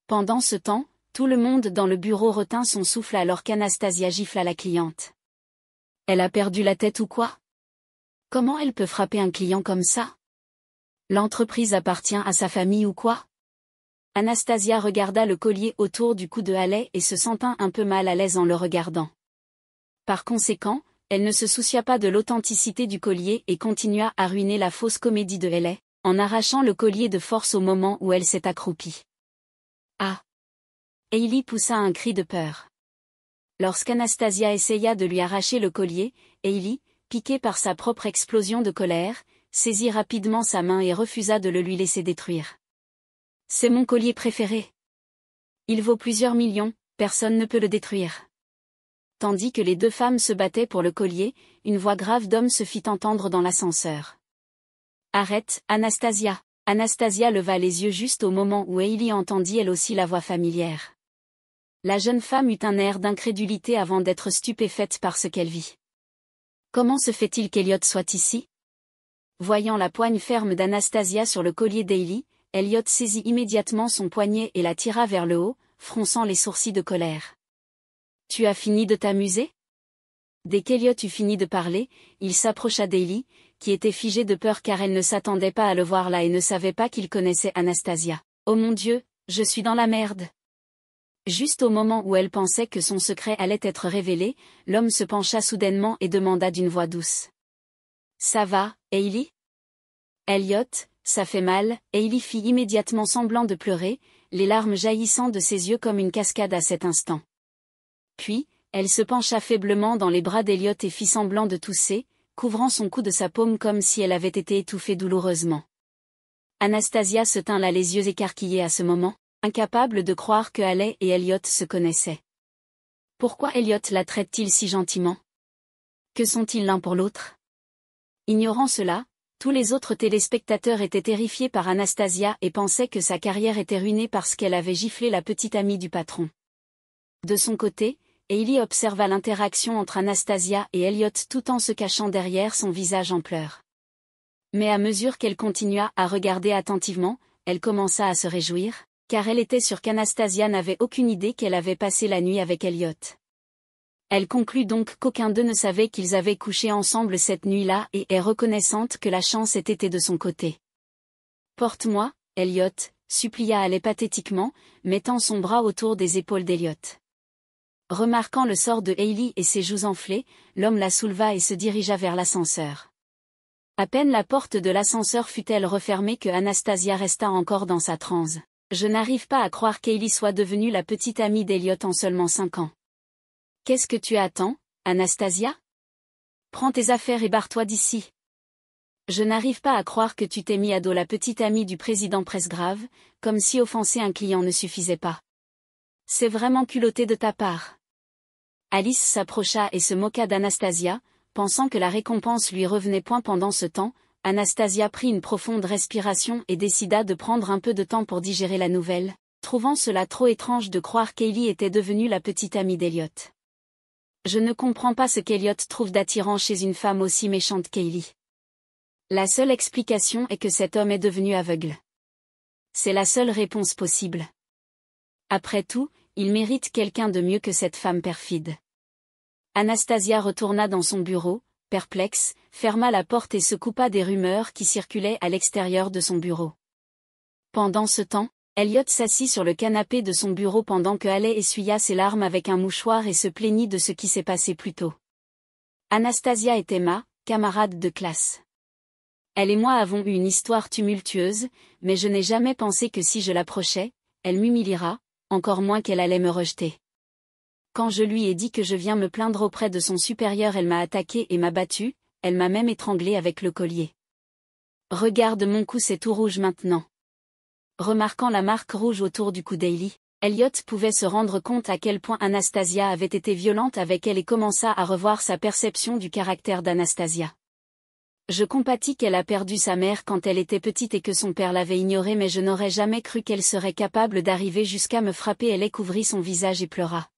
Pendant ce temps, tout le monde dans le bureau retint son souffle alors qu'Anastasia gifla la cliente. Elle a perdu la tête ou quoi Comment elle peut frapper un client comme ça L'entreprise appartient à sa famille ou quoi Anastasia regarda le collier autour du cou de Halley et se sentit un peu mal à l'aise en le regardant. Par conséquent, elle ne se soucia pas de l'authenticité du collier et continua à ruiner la fausse comédie de Halley, en arrachant le collier de force au moment où elle s'est accroupie. Ah Hailey poussa un cri de peur. Lorsqu'Anastasia essaya de lui arracher le collier, Hailey, piquée par sa propre explosion de colère, saisit rapidement sa main et refusa de le lui laisser détruire. C'est mon collier préféré. Il vaut plusieurs millions, personne ne peut le détruire. Tandis que les deux femmes se battaient pour le collier, une voix grave d'homme se fit entendre dans l'ascenseur. Arrête, Anastasia. Anastasia leva les yeux juste au moment où Hailey entendit elle aussi la voix familière. La jeune femme eut un air d'incrédulité avant d'être stupéfaite par ce qu'elle vit. Comment se fait-il qu'Eliot soit ici Voyant la poigne ferme d'Anastasia sur le collier d'Hailey, Elliot saisit immédiatement son poignet et la tira vers le haut, fronçant les sourcils de colère. Tu as fini de t'amuser Dès qu'Elliot eut fini de parler, il s'approcha d'Eli, qui était figée de peur car elle ne s'attendait pas à le voir là et ne savait pas qu'il connaissait Anastasia. Oh mon Dieu, je suis dans la merde Juste au moment où elle pensait que son secret allait être révélé, l'homme se pencha soudainement et demanda d'une voix douce. Ça va, Eli Elliot, ça fait mal, et il y fit immédiatement semblant de pleurer, les larmes jaillissant de ses yeux comme une cascade à cet instant. Puis, elle se pencha faiblement dans les bras d'Eliot et fit semblant de tousser, couvrant son cou de sa paume comme si elle avait été étouffée douloureusement. Anastasia se tint là les yeux écarquillés à ce moment, incapable de croire que Halley et Elliot se connaissaient. Pourquoi Elliot la traite-t-il si gentiment Que sont-ils l'un pour l'autre Ignorant cela, tous les autres téléspectateurs étaient terrifiés par Anastasia et pensaient que sa carrière était ruinée parce qu'elle avait giflé la petite amie du patron. De son côté, Ailey observa l'interaction entre Anastasia et Elliot tout en se cachant derrière son visage en pleurs. Mais à mesure qu'elle continua à regarder attentivement, elle commença à se réjouir, car elle était sûre qu'Anastasia n'avait aucune idée qu'elle avait passé la nuit avec Elliot. Elle conclut donc qu'aucun d'eux ne savait qu'ils avaient couché ensemble cette nuit-là et est reconnaissante que la chance ait été de son côté. Porte-moi, Elliot, supplia supplia-t-elle pathétiquement, mettant son bras autour des épaules d'Elliot. Remarquant le sort de Hailey et ses joues enflées, l'homme la souleva et se dirigea vers l'ascenseur. À peine la porte de l'ascenseur fut-elle refermée que Anastasia resta encore dans sa transe. Je n'arrive pas à croire qu'Hailey soit devenue la petite amie d'Elliot en seulement cinq ans. Qu'est-ce que tu attends, Anastasia Prends tes affaires et barre-toi d'ici. Je n'arrive pas à croire que tu t'es mis à dos la petite amie du président Presgrave, comme si offenser un client ne suffisait pas. C'est vraiment culotté de ta part. Alice s'approcha et se moqua d'Anastasia, pensant que la récompense lui revenait point pendant ce temps, Anastasia prit une profonde respiration et décida de prendre un peu de temps pour digérer la nouvelle, trouvant cela trop étrange de croire qu'Elie était devenue la petite amie d'Eliot. Je ne comprends pas ce qu'Eliot trouve d'attirant chez une femme aussi méchante qu'Elie. »« La seule explication est que cet homme est devenu aveugle. C'est la seule réponse possible. Après tout, il mérite quelqu'un de mieux que cette femme perfide. Anastasia retourna dans son bureau, perplexe, ferma la porte et se coupa des rumeurs qui circulaient à l'extérieur de son bureau. Pendant ce temps, Elliott s'assit sur le canapé de son bureau pendant que Haley essuya ses larmes avec un mouchoir et se plaignit de ce qui s'est passé plus tôt. Anastasia et Emma, camarade de classe. Elle et moi avons eu une histoire tumultueuse, mais je n'ai jamais pensé que si je l'approchais, elle m'humiliera, encore moins qu'elle allait me rejeter. Quand je lui ai dit que je viens me plaindre auprès de son supérieur elle m'a attaqué et m'a battu, elle m'a même étranglé avec le collier. Regarde mon cou c'est tout rouge maintenant remarquant la marque rouge autour du cou d'Ailey. Elliot pouvait se rendre compte à quel point Anastasia avait été violente avec elle et commença à revoir sa perception du caractère d'Anastasia. Je compatis qu'elle a perdu sa mère quand elle était petite et que son père l'avait ignorée mais je n'aurais jamais cru qu'elle serait capable d'arriver jusqu'à me frapper elle couvrit son visage et pleura.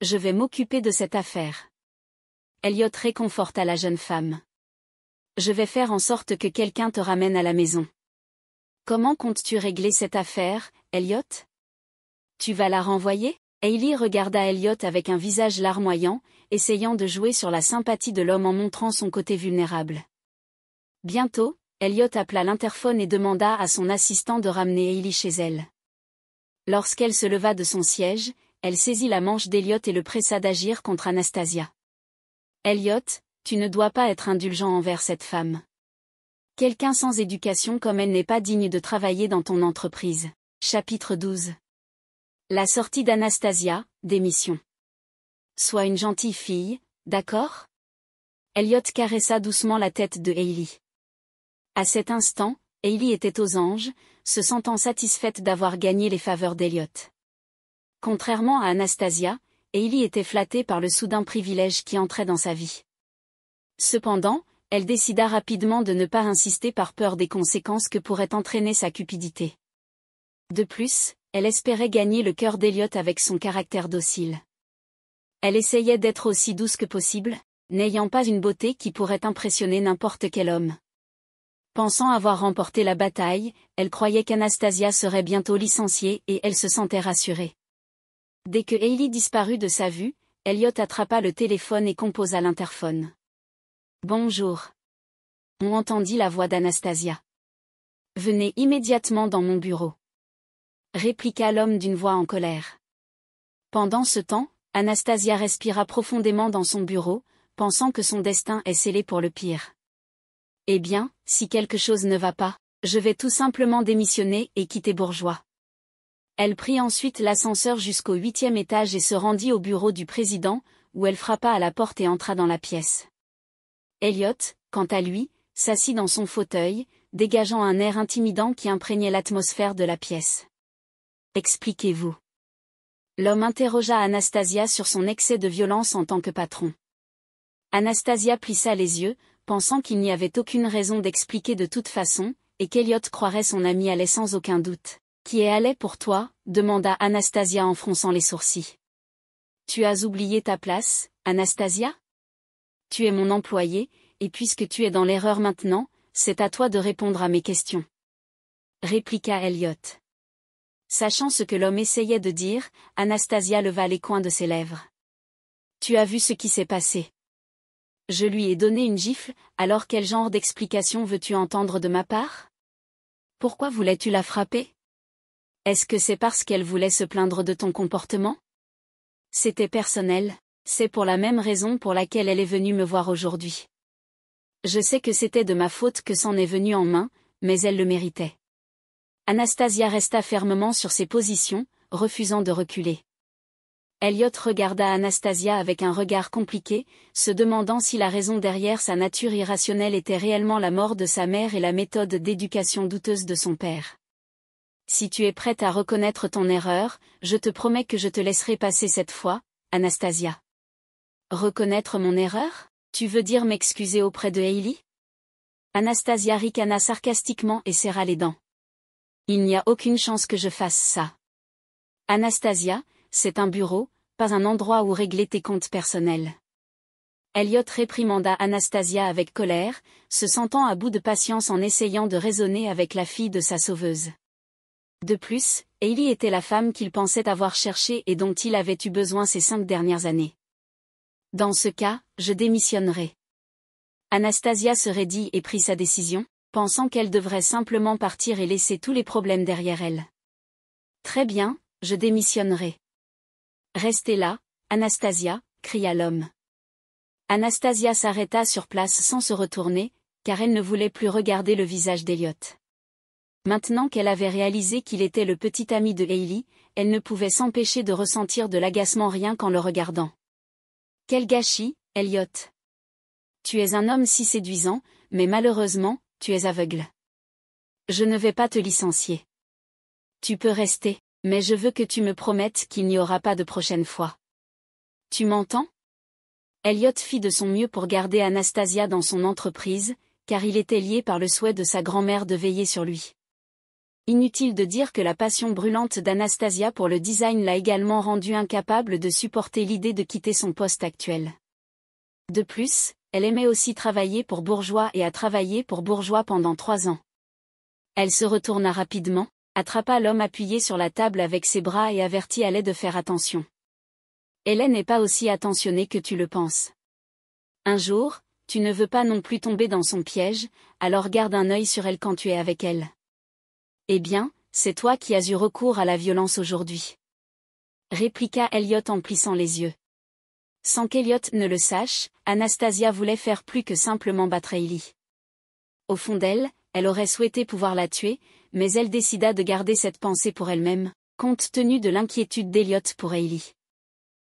Je vais m'occuper de cette affaire. Elliot réconforta la jeune femme. Je vais faire en sorte que quelqu'un te ramène à la maison. Comment comptes-tu régler cette affaire, Elliot Tu vas la renvoyer Hailey regarda Elliot avec un visage larmoyant, essayant de jouer sur la sympathie de l'homme en montrant son côté vulnérable. Bientôt, Elliot appela l'interphone et demanda à son assistant de ramener Hailey chez elle. Lorsqu'elle se leva de son siège, elle saisit la manche d'Elliot et le pressa d'agir contre Anastasia. Elliot, tu ne dois pas être indulgent envers cette femme. Quelqu'un sans éducation comme elle n'est pas digne de travailler dans ton entreprise. Chapitre 12. La sortie d'Anastasia, démission. Sois une gentille fille, d'accord Elliot caressa doucement la tête de Hailey. À cet instant, Hailey était aux anges, se sentant satisfaite d'avoir gagné les faveurs d'Elliot. Contrairement à Anastasia, Hailey était flattée par le soudain privilège qui entrait dans sa vie. Cependant, elle décida rapidement de ne pas insister par peur des conséquences que pourrait entraîner sa cupidité. De plus, elle espérait gagner le cœur d'Eliot avec son caractère docile. Elle essayait d'être aussi douce que possible, n'ayant pas une beauté qui pourrait impressionner n'importe quel homme. Pensant avoir remporté la bataille, elle croyait qu'Anastasia serait bientôt licenciée et elle se sentait rassurée. Dès que Hailey disparut de sa vue, Elliott attrapa le téléphone et composa l'interphone. Bonjour. On entendit la voix d'Anastasia. Venez immédiatement dans mon bureau. Répliqua l'homme d'une voix en colère. Pendant ce temps, Anastasia respira profondément dans son bureau, pensant que son destin est scellé pour le pire. Eh bien, si quelque chose ne va pas, je vais tout simplement démissionner et quitter Bourgeois. Elle prit ensuite l'ascenseur jusqu'au huitième étage et se rendit au bureau du président, où elle frappa à la porte et entra dans la pièce. Elliot, quant à lui, s'assit dans son fauteuil, dégageant un air intimidant qui imprégnait l'atmosphère de la pièce. Expliquez-vous. L'homme interrogea Anastasia sur son excès de violence en tant que patron. Anastasia plissa les yeux, pensant qu'il n'y avait aucune raison d'expliquer de toute façon, et qu'Eliot croirait son ami allait sans aucun doute. Qui est allé pour toi demanda Anastasia en fronçant les sourcils. Tu as oublié ta place, Anastasia tu es mon employé, et puisque tu es dans l'erreur maintenant, c'est à toi de répondre à mes questions. Répliqua Elliot. Sachant ce que l'homme essayait de dire, Anastasia leva les coins de ses lèvres. Tu as vu ce qui s'est passé. Je lui ai donné une gifle, alors quel genre d'explication veux-tu entendre de ma part Pourquoi voulais-tu la frapper Est-ce que c'est parce qu'elle voulait se plaindre de ton comportement C'était personnel. C'est pour la même raison pour laquelle elle est venue me voir aujourd'hui. Je sais que c'était de ma faute que s'en est venue en main, mais elle le méritait. Anastasia resta fermement sur ses positions, refusant de reculer. Elliot regarda Anastasia avec un regard compliqué, se demandant si la raison derrière sa nature irrationnelle était réellement la mort de sa mère et la méthode d'éducation douteuse de son père. Si tu es prête à reconnaître ton erreur, je te promets que je te laisserai passer cette fois, Anastasia. Reconnaître mon erreur Tu veux dire m'excuser auprès de Hailey Anastasia ricana sarcastiquement et serra les dents. Il n'y a aucune chance que je fasse ça. Anastasia, c'est un bureau, pas un endroit où régler tes comptes personnels. Elliot réprimanda Anastasia avec colère, se sentant à bout de patience en essayant de raisonner avec la fille de sa sauveuse. De plus, Hailey était la femme qu'il pensait avoir cherchée et dont il avait eu besoin ces cinq dernières années. Dans ce cas, je démissionnerai. Anastasia se raidit et prit sa décision, pensant qu'elle devrait simplement partir et laisser tous les problèmes derrière elle. Très bien, je démissionnerai. Restez là, Anastasia, cria l'homme. Anastasia s'arrêta sur place sans se retourner, car elle ne voulait plus regarder le visage d'Eliot. Maintenant qu'elle avait réalisé qu'il était le petit ami de Hailey, elle ne pouvait s'empêcher de ressentir de l'agacement rien qu'en le regardant. Quel gâchis, Elliot. Tu es un homme si séduisant, mais malheureusement, tu es aveugle. Je ne vais pas te licencier. Tu peux rester, mais je veux que tu me promettes qu'il n'y aura pas de prochaine fois. Tu m'entends Elliot fit de son mieux pour garder Anastasia dans son entreprise, car il était lié par le souhait de sa grand-mère de veiller sur lui. Inutile de dire que la passion brûlante d'Anastasia pour le design l'a également rendue incapable de supporter l'idée de quitter son poste actuel. De plus, elle aimait aussi travailler pour Bourgeois et a travaillé pour Bourgeois pendant trois ans. Elle se retourna rapidement, attrapa l'homme appuyé sur la table avec ses bras et avertit l'aide de faire attention. Hélène n'est pas aussi attentionnée que tu le penses. Un jour, tu ne veux pas non plus tomber dans son piège, alors garde un œil sur elle quand tu es avec elle. Eh bien, c'est toi qui as eu recours à la violence aujourd'hui. Répliqua Elliot en plissant les yeux. Sans qu'Elliot ne le sache, Anastasia voulait faire plus que simplement battre Hailey. Au fond d'elle, elle aurait souhaité pouvoir la tuer, mais elle décida de garder cette pensée pour elle-même, compte tenu de l'inquiétude d'Elliot pour Hailey.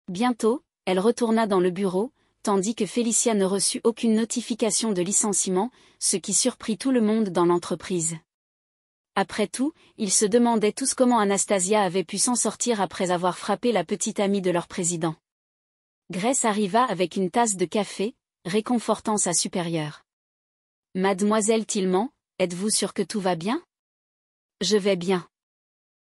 Bientôt, elle retourna dans le bureau, tandis que Félicia ne reçut aucune notification de licenciement, ce qui surprit tout le monde dans l'entreprise. Après tout, ils se demandaient tous comment Anastasia avait pu s'en sortir après avoir frappé la petite amie de leur président. Grace arriva avec une tasse de café, réconfortant sa supérieure. Mademoiselle Tilman, êtes-vous sûre que tout va bien Je vais bien.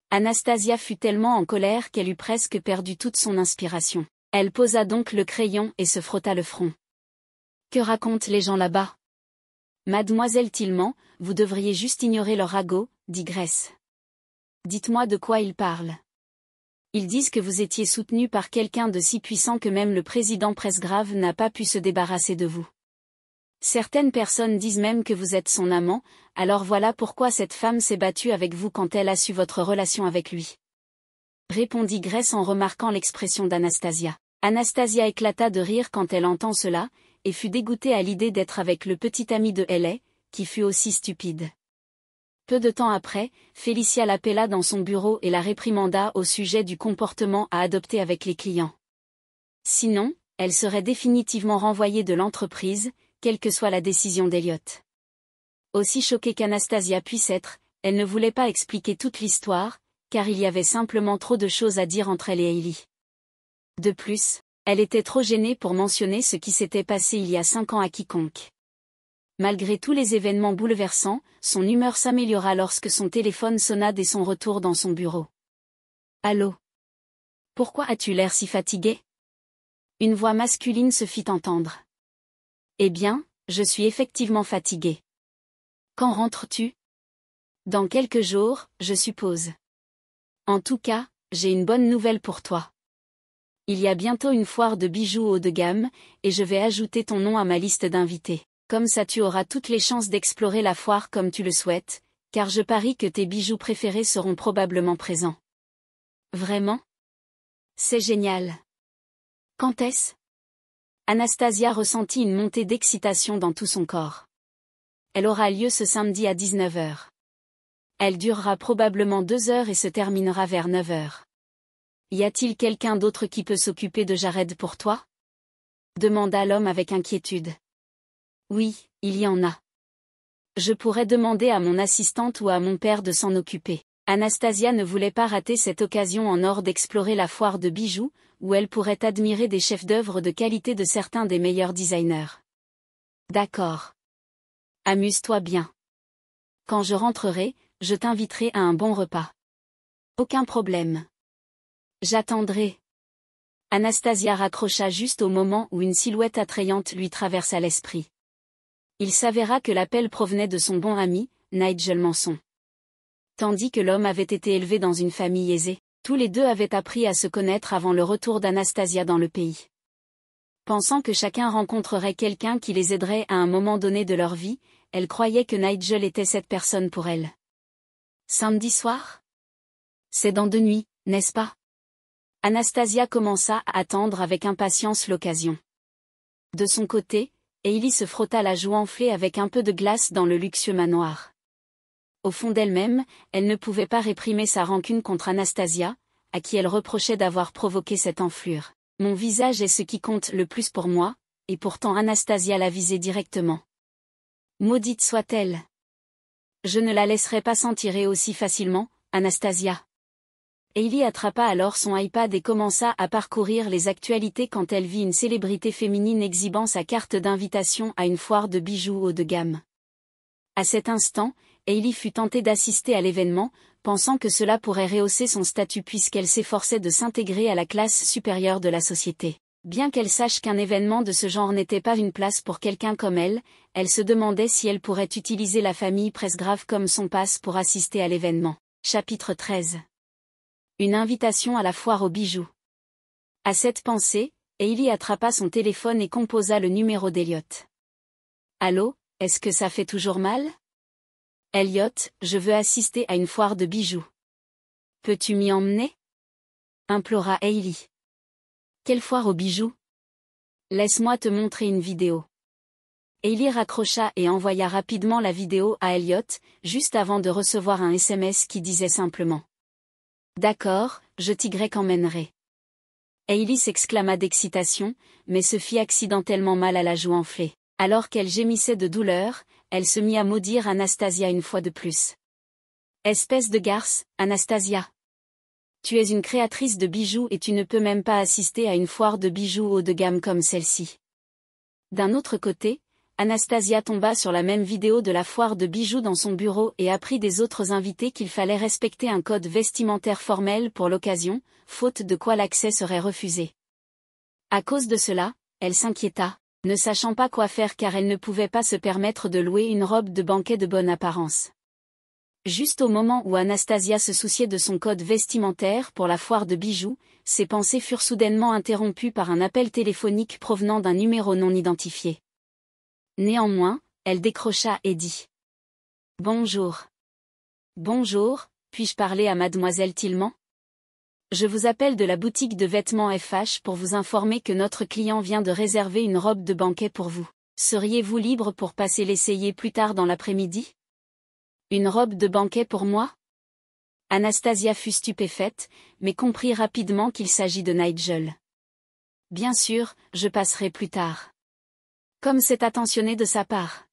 Anastasia fut tellement en colère qu'elle eut presque perdu toute son inspiration. Elle posa donc le crayon et se frotta le front. Que racontent les gens là-bas Mademoiselle Tilman, vous devriez juste ignorer leur ragot, dit Grèce. Dites-moi de quoi ils parlent. Ils disent que vous étiez soutenu par quelqu'un de si puissant que même le président Presgrave n'a pas pu se débarrasser de vous. Certaines personnes disent même que vous êtes son amant, alors voilà pourquoi cette femme s'est battue avec vous quand elle a su votre relation avec lui. Répondit Grèce en remarquant l'expression d'Anastasia. Anastasia éclata de rire quand elle entend cela, et fut dégoûtée à l'idée d'être avec le petit ami de Hellet, qui fut aussi stupide. Peu de temps après, Félicia l'appela dans son bureau et la réprimanda au sujet du comportement à adopter avec les clients. Sinon, elle serait définitivement renvoyée de l'entreprise, quelle que soit la décision d'Eliott. Aussi choquée qu'Anastasia puisse être, elle ne voulait pas expliquer toute l'histoire, car il y avait simplement trop de choses à dire entre elle et Ellie. De plus, elle était trop gênée pour mentionner ce qui s'était passé il y a cinq ans à quiconque. Malgré tous les événements bouleversants, son humeur s'améliora lorsque son téléphone sonna dès son retour dans son bureau. Allô Pourquoi as-tu l'air si fatigué Une voix masculine se fit entendre. Eh bien, je suis effectivement fatigué. Quand rentres-tu Dans quelques jours, je suppose. En tout cas, j'ai une bonne nouvelle pour toi. Il y a bientôt une foire de bijoux haut de gamme, et je vais ajouter ton nom à ma liste d'invités. Comme ça tu auras toutes les chances d'explorer la foire comme tu le souhaites, car je parie que tes bijoux préférés seront probablement présents. Vraiment C'est génial. Quand est-ce Anastasia ressentit une montée d'excitation dans tout son corps. Elle aura lieu ce samedi à 19h. Elle durera probablement deux heures et se terminera vers 9h. Y a-t-il quelqu'un d'autre qui peut s'occuper de Jared pour toi demanda l'homme avec inquiétude. Oui, il y en a. Je pourrais demander à mon assistante ou à mon père de s'en occuper. Anastasia ne voulait pas rater cette occasion en or d'explorer la foire de bijoux, où elle pourrait admirer des chefs-d'œuvre de qualité de certains des meilleurs designers. D'accord. Amuse-toi bien. Quand je rentrerai, je t'inviterai à un bon repas. Aucun problème. J'attendrai. Anastasia raccrocha juste au moment où une silhouette attrayante lui traversa l'esprit il s'avéra que l'appel provenait de son bon ami, Nigel Manson. Tandis que l'homme avait été élevé dans une famille aisée, tous les deux avaient appris à se connaître avant le retour d'Anastasia dans le pays. Pensant que chacun rencontrerait quelqu'un qui les aiderait à un moment donné de leur vie, elle croyait que Nigel était cette personne pour elle. Samedi soir C'est dans deux nuits, n'est-ce pas Anastasia commença à attendre avec impatience l'occasion. De son côté, Illy se frotta la joue enflée avec un peu de glace dans le luxueux manoir. Au fond d'elle-même, elle ne pouvait pas réprimer sa rancune contre Anastasia, à qui elle reprochait d'avoir provoqué cette enflure. Mon visage est ce qui compte le plus pour moi, et pourtant Anastasia la visait directement. Maudite soit-elle. Je ne la laisserai pas s'en tirer aussi facilement, Anastasia. Hailey attrapa alors son iPad et commença à parcourir les actualités quand elle vit une célébrité féminine exhibant sa carte d'invitation à une foire de bijoux haut de gamme. À cet instant, Hailey fut tentée d'assister à l'événement, pensant que cela pourrait rehausser son statut puisqu'elle s'efforçait de s'intégrer à la classe supérieure de la société. Bien qu'elle sache qu'un événement de ce genre n'était pas une place pour quelqu'un comme elle, elle se demandait si elle pourrait utiliser la famille Presgrave comme son passe pour assister à l'événement. Chapitre 13 une invitation à la foire aux bijoux. À cette pensée, Hailey attrapa son téléphone et composa le numéro d'Eliott. Allô, est-ce que ça fait toujours mal Elliot, je veux assister à une foire de bijoux. Peux-tu m'y emmener implora Hailey. Quelle foire aux bijoux Laisse-moi te montrer une vidéo. Hailey raccrocha et envoya rapidement la vidéo à Elliot, juste avant de recevoir un SMS qui disait simplement D'accord, je t'y emmènerai. Hailey s'exclama d'excitation, mais se fit accidentellement mal à la joue enflée. Alors qu'elle gémissait de douleur, elle se mit à maudire Anastasia une fois de plus. Espèce de garce, Anastasia. Tu es une créatrice de bijoux et tu ne peux même pas assister à une foire de bijoux haut de gamme comme celle-ci. D'un autre côté, Anastasia tomba sur la même vidéo de la foire de bijoux dans son bureau et apprit des autres invités qu'il fallait respecter un code vestimentaire formel pour l'occasion, faute de quoi l'accès serait refusé. À cause de cela, elle s'inquiéta, ne sachant pas quoi faire car elle ne pouvait pas se permettre de louer une robe de banquet de bonne apparence. Juste au moment où Anastasia se souciait de son code vestimentaire pour la foire de bijoux, ses pensées furent soudainement interrompues par un appel téléphonique provenant d'un numéro non identifié. Néanmoins, elle décrocha et dit. Bonjour. Bonjour, puis-je parler à mademoiselle Tillman Je vous appelle de la boutique de vêtements FH pour vous informer que notre client vient de réserver une robe de banquet pour vous. Seriez-vous libre pour passer l'essayer plus tard dans l'après-midi Une robe de banquet pour moi Anastasia fut stupéfaite, mais comprit rapidement qu'il s'agit de Nigel. Bien sûr, je passerai plus tard. Comme c'est attentionné de sa part.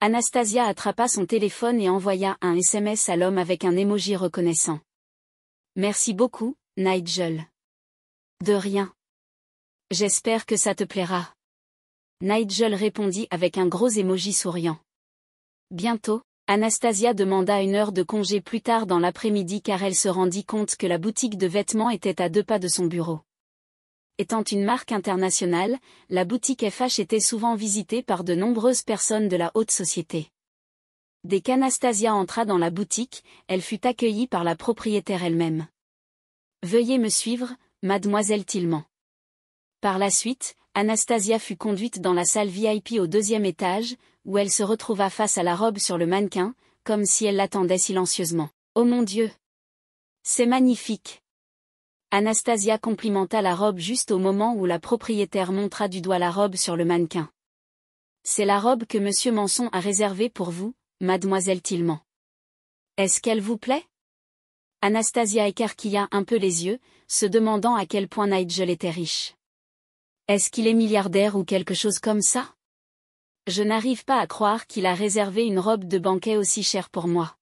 Anastasia attrapa son téléphone et envoya un SMS à l'homme avec un émoji reconnaissant. Merci beaucoup, Nigel. De rien. J'espère que ça te plaira. Nigel répondit avec un gros émoji souriant. Bientôt, Anastasia demanda une heure de congé plus tard dans l'après-midi car elle se rendit compte que la boutique de vêtements était à deux pas de son bureau. Étant une marque internationale, la boutique FH était souvent visitée par de nombreuses personnes de la haute société. Dès qu'Anastasia entra dans la boutique, elle fut accueillie par la propriétaire elle-même. Veuillez me suivre, mademoiselle Tillman. Par la suite, Anastasia fut conduite dans la salle VIP au deuxième étage, où elle se retrouva face à la robe sur le mannequin, comme si elle l'attendait silencieusement. Oh mon Dieu C'est magnifique Anastasia complimenta la robe juste au moment où la propriétaire montra du doigt la robe sur le mannequin. C'est la robe que Monsieur Manson a réservée pour vous, mademoiselle Tillman. Est-ce qu'elle vous plaît Anastasia écarquilla un peu les yeux, se demandant à quel point Nigel était riche. Est-ce qu'il est milliardaire ou quelque chose comme ça Je n'arrive pas à croire qu'il a réservé une robe de banquet aussi chère pour moi.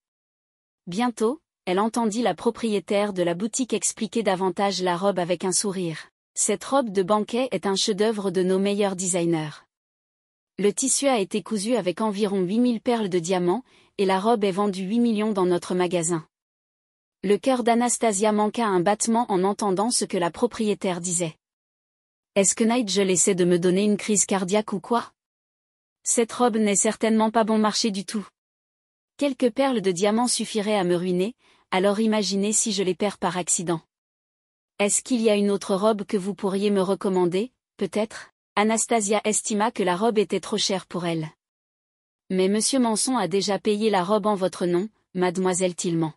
Bientôt, elle entendit la propriétaire de la boutique expliquer davantage la robe avec un sourire. Cette robe de banquet est un chef-d'œuvre de nos meilleurs designers. Le tissu a été cousu avec environ 8000 perles de diamants, et la robe est vendue 8 millions dans notre magasin. Le cœur d'Anastasia manqua un battement en entendant ce que la propriétaire disait. Est-ce que Nigel essaie de me donner une crise cardiaque ou quoi Cette robe n'est certainement pas bon marché du tout. Quelques perles de diamants suffiraient à me ruiner, alors imaginez si je les perds par accident. Est-ce qu'il y a une autre robe que vous pourriez me recommander, peut-être Anastasia estima que la robe était trop chère pour elle. Mais Monsieur Manson a déjà payé la robe en votre nom, mademoiselle Tillman.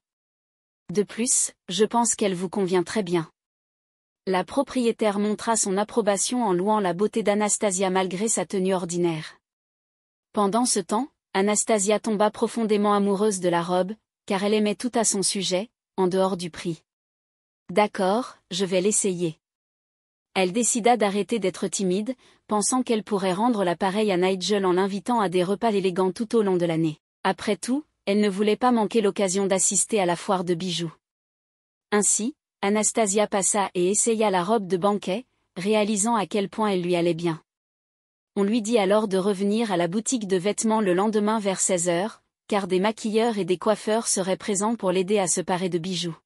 De plus, je pense qu'elle vous convient très bien. La propriétaire montra son approbation en louant la beauté d'Anastasia malgré sa tenue ordinaire. Pendant ce temps, Anastasia tomba profondément amoureuse de la robe, car elle aimait tout à son sujet, en dehors du prix. D'accord, je vais l'essayer. Elle décida d'arrêter d'être timide, pensant qu'elle pourrait rendre l'appareil à Nigel en l'invitant à des repas élégants tout au long de l'année. Après tout, elle ne voulait pas manquer l'occasion d'assister à la foire de bijoux. Ainsi, Anastasia passa et essaya la robe de banquet, réalisant à quel point elle lui allait bien. On lui dit alors de revenir à la boutique de vêtements le lendemain vers 16 heures, car des maquilleurs et des coiffeurs seraient présents pour l'aider à se parer de bijoux.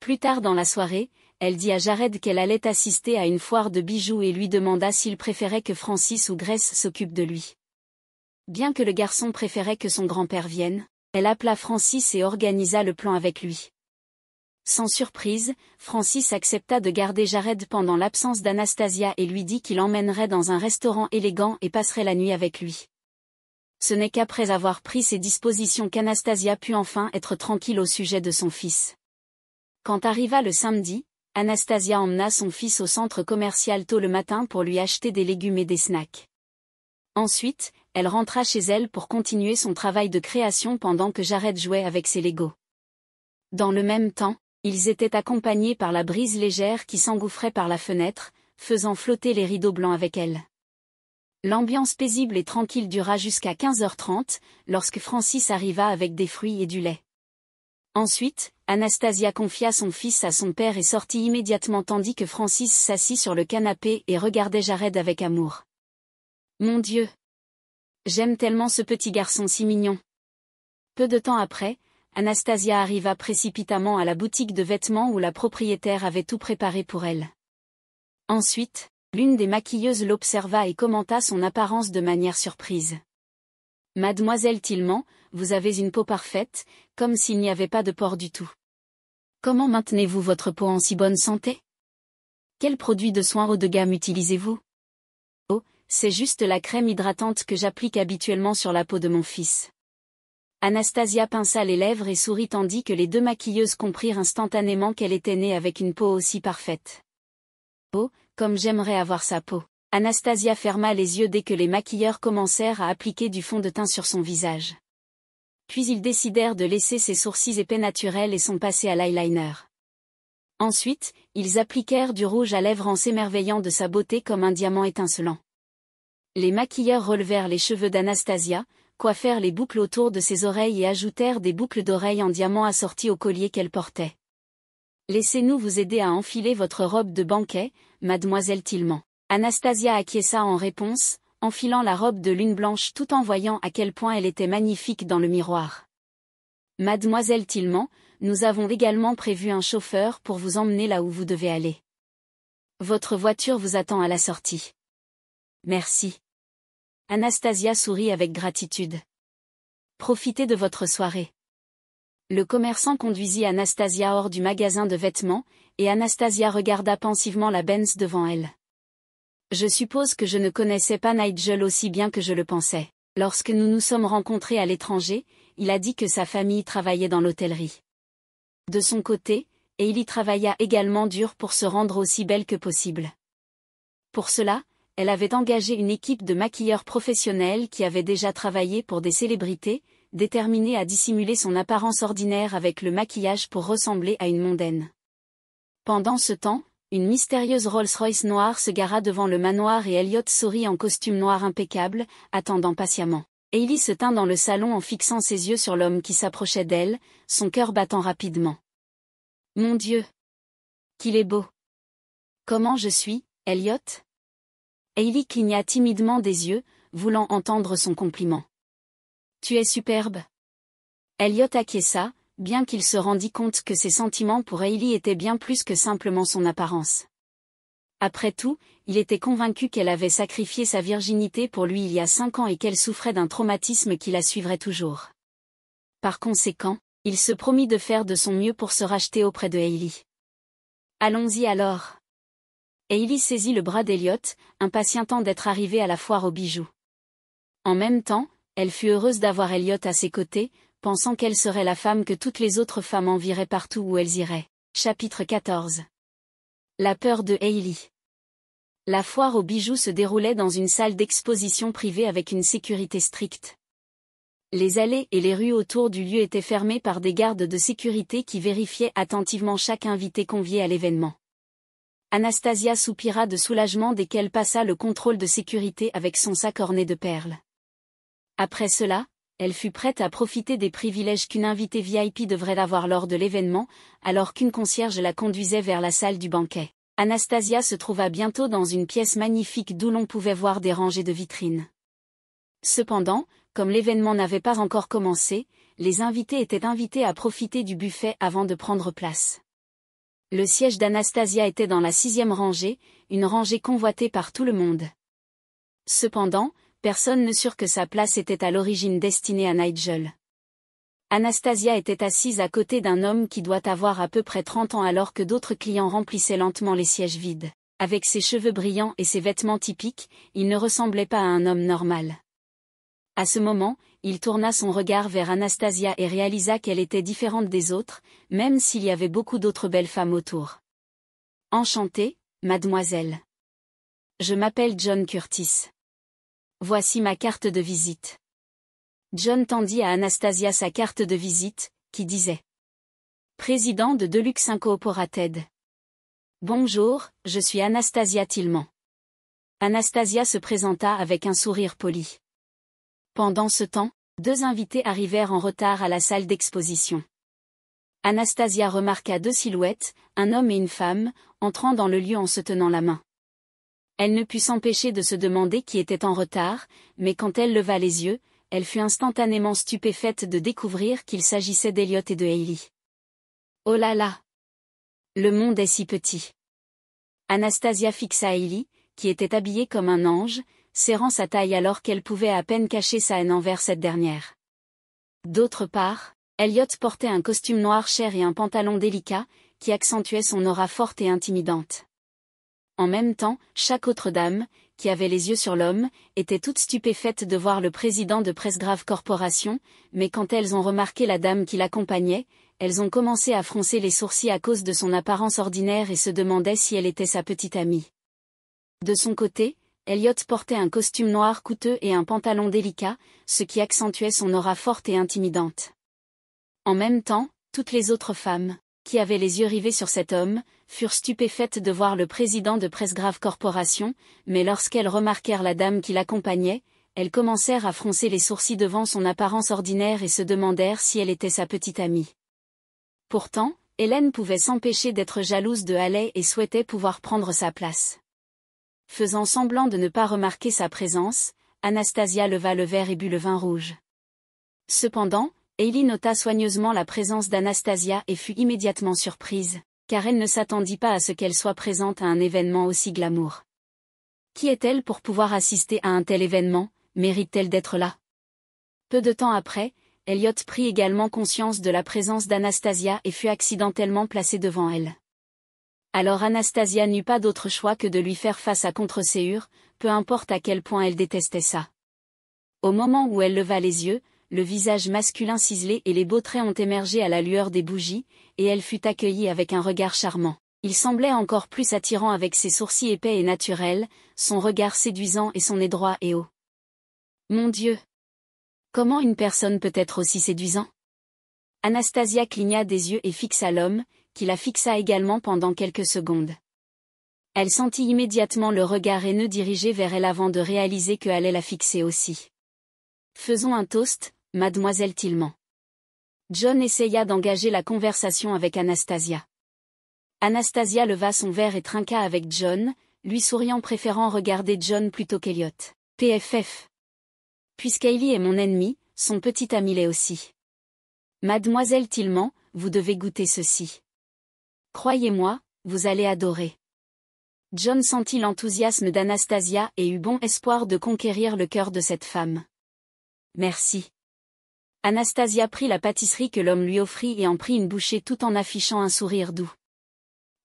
Plus tard dans la soirée, elle dit à Jared qu'elle allait assister à une foire de bijoux et lui demanda s'il préférait que Francis ou Grace s'occupe de lui. Bien que le garçon préférait que son grand-père vienne, elle appela Francis et organisa le plan avec lui. Sans surprise, Francis accepta de garder Jared pendant l'absence d'Anastasia et lui dit qu'il emmènerait dans un restaurant élégant et passerait la nuit avec lui. Ce n'est qu'après avoir pris ses dispositions qu'Anastasia put enfin être tranquille au sujet de son fils. Quand arriva le samedi, Anastasia emmena son fils au centre commercial tôt le matin pour lui acheter des légumes et des snacks. Ensuite, elle rentra chez elle pour continuer son travail de création pendant que Jared jouait avec ses Legos. Dans le même temps, ils étaient accompagnés par la brise légère qui s'engouffrait par la fenêtre, faisant flotter les rideaux blancs avec elle. L'ambiance paisible et tranquille dura jusqu'à 15h30, lorsque Francis arriva avec des fruits et du lait. Ensuite, Anastasia confia son fils à son père et sortit immédiatement tandis que Francis s'assit sur le canapé et regardait Jared avec amour. Mon Dieu J'aime tellement ce petit garçon si mignon. Peu de temps après, Anastasia arriva précipitamment à la boutique de vêtements où la propriétaire avait tout préparé pour elle. Ensuite, l'une des maquilleuses l'observa et commenta son apparence de manière surprise. Mademoiselle Tillman, vous avez une peau parfaite, comme s'il n'y avait pas de porc du tout. Comment maintenez-vous votre peau en si bonne santé Quels produits de soins haut de gamme utilisez-vous Oh, c'est juste la crème hydratante que j'applique habituellement sur la peau de mon fils. Anastasia pinça les lèvres et sourit tandis que les deux maquilleuses comprirent instantanément qu'elle était née avec une peau aussi parfaite. Oh, comme j'aimerais avoir sa peau. Anastasia ferma les yeux dès que les maquilleurs commencèrent à appliquer du fond de teint sur son visage. Puis ils décidèrent de laisser ses sourcils épais naturels et sont passés à l'eyeliner. Ensuite, ils appliquèrent du rouge à lèvres en s'émerveillant de sa beauté comme un diamant étincelant. Les maquilleurs relevèrent les cheveux d'Anastasia, coiffèrent les boucles autour de ses oreilles et ajoutèrent des boucles d'oreilles en diamant assorties au collier qu'elle portait. Laissez-nous vous aider à enfiler votre robe de banquet, mademoiselle Tillman. Anastasia acquiesça en réponse, enfilant la robe de lune blanche tout en voyant à quel point elle était magnifique dans le miroir. Mademoiselle Tilman, nous avons également prévu un chauffeur pour vous emmener là où vous devez aller. Votre voiture vous attend à la sortie. Merci. Anastasia sourit avec gratitude. Profitez de votre soirée. Le commerçant conduisit Anastasia hors du magasin de vêtements, et Anastasia regarda pensivement la Benz devant elle. Je suppose que je ne connaissais pas Nigel aussi bien que je le pensais. Lorsque nous nous sommes rencontrés à l'étranger, il a dit que sa famille travaillait dans l'hôtellerie. De son côté, et il y travailla également dur pour se rendre aussi belle que possible. Pour cela, elle avait engagé une équipe de maquilleurs professionnels qui avaient déjà travaillé pour des célébrités, déterminée à dissimuler son apparence ordinaire avec le maquillage pour ressembler à une mondaine. Pendant ce temps, une mystérieuse Rolls-Royce noire se gara devant le manoir et Elliot sourit en costume noir impeccable, attendant patiemment. Ellie se tint dans le salon en fixant ses yeux sur l'homme qui s'approchait d'elle, son cœur battant rapidement. Mon Dieu Qu'il est beau Comment je suis, Elliot Hailey cligna timidement des yeux, voulant entendre son compliment. Tu es superbe. Elliot acquiesça, bien qu'il se rendît compte que ses sentiments pour Hailey étaient bien plus que simplement son apparence. Après tout, il était convaincu qu'elle avait sacrifié sa virginité pour lui il y a cinq ans et qu'elle souffrait d'un traumatisme qui la suivrait toujours. Par conséquent, il se promit de faire de son mieux pour se racheter auprès de Hailey. Allons-y alors. Hailey saisit le bras d'Eliot, impatientant d'être arrivée à la foire aux bijoux. En même temps, elle fut heureuse d'avoir Elliot à ses côtés, pensant qu'elle serait la femme que toutes les autres femmes envieraient partout où elles iraient. Chapitre 14 La peur de Hailey La foire aux bijoux se déroulait dans une salle d'exposition privée avec une sécurité stricte. Les allées et les rues autour du lieu étaient fermées par des gardes de sécurité qui vérifiaient attentivement chaque invité convié à l'événement. Anastasia soupira de soulagement dès qu'elle passa le contrôle de sécurité avec son sac orné de perles. Après cela, elle fut prête à profiter des privilèges qu'une invitée VIP devrait avoir lors de l'événement, alors qu'une concierge la conduisait vers la salle du banquet. Anastasia se trouva bientôt dans une pièce magnifique d'où l'on pouvait voir des rangées de vitrines. Cependant, comme l'événement n'avait pas encore commencé, les invités étaient invités à profiter du buffet avant de prendre place. Le siège d'Anastasia était dans la sixième rangée, une rangée convoitée par tout le monde. Cependant, personne ne sûre que sa place était à l'origine destinée à Nigel. Anastasia était assise à côté d'un homme qui doit avoir à peu près trente ans alors que d'autres clients remplissaient lentement les sièges vides. Avec ses cheveux brillants et ses vêtements typiques, il ne ressemblait pas à un homme normal. À ce moment, il tourna son regard vers Anastasia et réalisa qu'elle était différente des autres, même s'il y avait beaucoup d'autres belles femmes autour. Enchantée, mademoiselle. Je m'appelle John Curtis. Voici ma carte de visite. John tendit à Anastasia sa carte de visite, qui disait Président de Deluxe Incorporated. Bonjour, je suis Anastasia Tillman. Anastasia se présenta avec un sourire poli. Pendant ce temps, deux invités arrivèrent en retard à la salle d'exposition. Anastasia remarqua deux silhouettes, un homme et une femme, entrant dans le lieu en se tenant la main. Elle ne put s'empêcher de se demander qui était en retard, mais quand elle leva les yeux, elle fut instantanément stupéfaite de découvrir qu'il s'agissait d'Eliot et de Hailey. Oh là là Le monde est si petit Anastasia fixa Hailey, qui était habillée comme un ange, serrant sa taille alors qu'elle pouvait à peine cacher sa haine envers cette dernière. D'autre part, Elliot portait un costume noir cher et un pantalon délicat, qui accentuait son aura forte et intimidante. En même temps, chaque autre dame, qui avait les yeux sur l'homme, était toute stupéfaite de voir le président de Presgrave Corporation, mais quand elles ont remarqué la dame qui l'accompagnait, elles ont commencé à froncer les sourcils à cause de son apparence ordinaire et se demandaient si elle était sa petite amie. De son côté, Elliot portait un costume noir coûteux et un pantalon délicat, ce qui accentuait son aura forte et intimidante. En même temps, toutes les autres femmes, qui avaient les yeux rivés sur cet homme, furent stupéfaites de voir le président de Presgrave Corporation, mais lorsqu'elles remarquèrent la dame qui l'accompagnait, elles commencèrent à froncer les sourcils devant son apparence ordinaire et se demandèrent si elle était sa petite amie. Pourtant, Hélène pouvait s'empêcher d'être jalouse de Halley et souhaitait pouvoir prendre sa place. Faisant semblant de ne pas remarquer sa présence, Anastasia leva le verre et but le vin rouge. Cependant, Ellie nota soigneusement la présence d'Anastasia et fut immédiatement surprise, car elle ne s'attendit pas à ce qu'elle soit présente à un événement aussi glamour. Qui est-elle pour pouvoir assister à un tel événement, mérite-t-elle d'être là Peu de temps après, Elliot prit également conscience de la présence d'Anastasia et fut accidentellement placée devant elle. Alors Anastasia n'eut pas d'autre choix que de lui faire face à contre-séure, peu importe à quel point elle détestait ça. Au moment où elle leva les yeux, le visage masculin ciselé et les beaux traits ont émergé à la lueur des bougies, et elle fut accueillie avec un regard charmant. Il semblait encore plus attirant avec ses sourcils épais et naturels, son regard séduisant et son nez droit et haut. Mon Dieu Comment une personne peut être aussi séduisant Anastasia cligna des yeux et fixa l'homme, qui la fixa également pendant quelques secondes. Elle sentit immédiatement le regard haineux dirigé vers elle avant de réaliser que allait la fixer aussi. Faisons un toast, mademoiselle Tillman. John essaya d'engager la conversation avec Anastasia. Anastasia leva son verre et trinqua avec John, lui souriant préférant regarder John plutôt qu'Eliot. PFF. Puisqu'Ailey est mon ennemi, son petit ami l'est aussi. Mademoiselle Tillman, vous devez goûter ceci. Croyez-moi, vous allez adorer. John sentit l'enthousiasme d'Anastasia et eut bon espoir de conquérir le cœur de cette femme. Merci. Anastasia prit la pâtisserie que l'homme lui offrit et en prit une bouchée tout en affichant un sourire doux.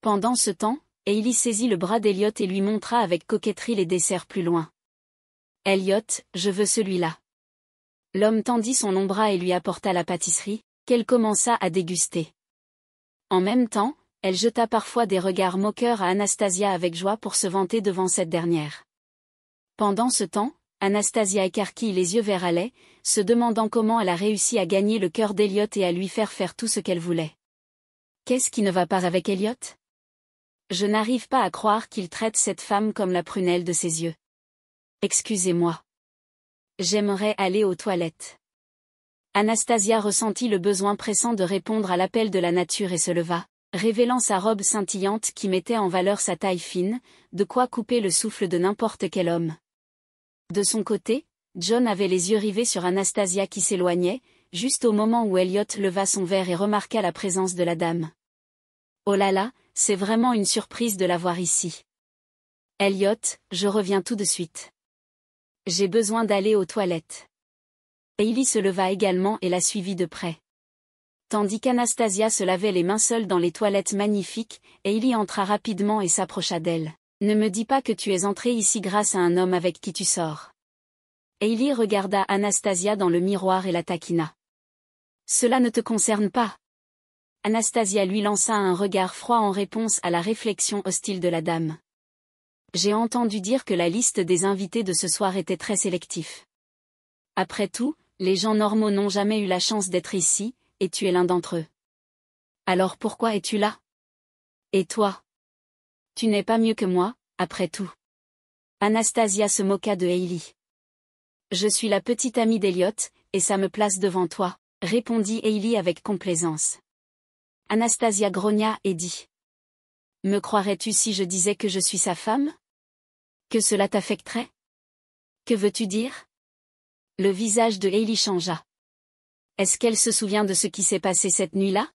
Pendant ce temps, Hailey saisit le bras d'Eliot et lui montra avec coquetterie les desserts plus loin. Elliot, je veux celui-là. L'homme tendit son long bras et lui apporta la pâtisserie, qu'elle commença à déguster. En même temps, elle jeta parfois des regards moqueurs à Anastasia avec joie pour se vanter devant cette dernière. Pendant ce temps, Anastasia écarquille les yeux vers Allais, se demandant comment elle a réussi à gagner le cœur d'Eliot et à lui faire faire tout ce qu'elle voulait. Qu'est-ce qui ne va pas avec Elliot Je n'arrive pas à croire qu'il traite cette femme comme la prunelle de ses yeux. Excusez-moi. J'aimerais aller aux toilettes. Anastasia ressentit le besoin pressant de répondre à l'appel de la nature et se leva révélant sa robe scintillante qui mettait en valeur sa taille fine, de quoi couper le souffle de n'importe quel homme. De son côté, John avait les yeux rivés sur Anastasia qui s'éloignait, juste au moment où Elliot leva son verre et remarqua la présence de la dame. Oh là là, c'est vraiment une surprise de la voir ici. Elliot, je reviens tout de suite. J'ai besoin d'aller aux toilettes. Hailey se leva également et la suivit de près tandis qu'Anastasia se lavait les mains seules dans les toilettes magnifiques, et entra rapidement et s'approcha d'elle. Ne me dis pas que tu es entrée ici grâce à un homme avec qui tu sors. Et regarda Anastasia dans le miroir et la taquina. Cela ne te concerne pas. Anastasia lui lança un regard froid en réponse à la réflexion hostile de la dame. J'ai entendu dire que la liste des invités de ce soir était très sélectif. Après tout, les gens normaux n'ont jamais eu la chance d'être ici, et tu es l'un d'entre eux. Alors pourquoi es-tu là Et toi Tu n'es pas mieux que moi, après tout. Anastasia se moqua de Hailey. Je suis la petite amie d'Eliot, et ça me place devant toi, répondit Hailey avec complaisance. Anastasia grogna et dit. Me croirais-tu si je disais que je suis sa femme Que cela t'affecterait Que veux-tu dire Le visage de Hailey changea. Est-ce qu'elle se souvient de ce qui s'est passé cette nuit-là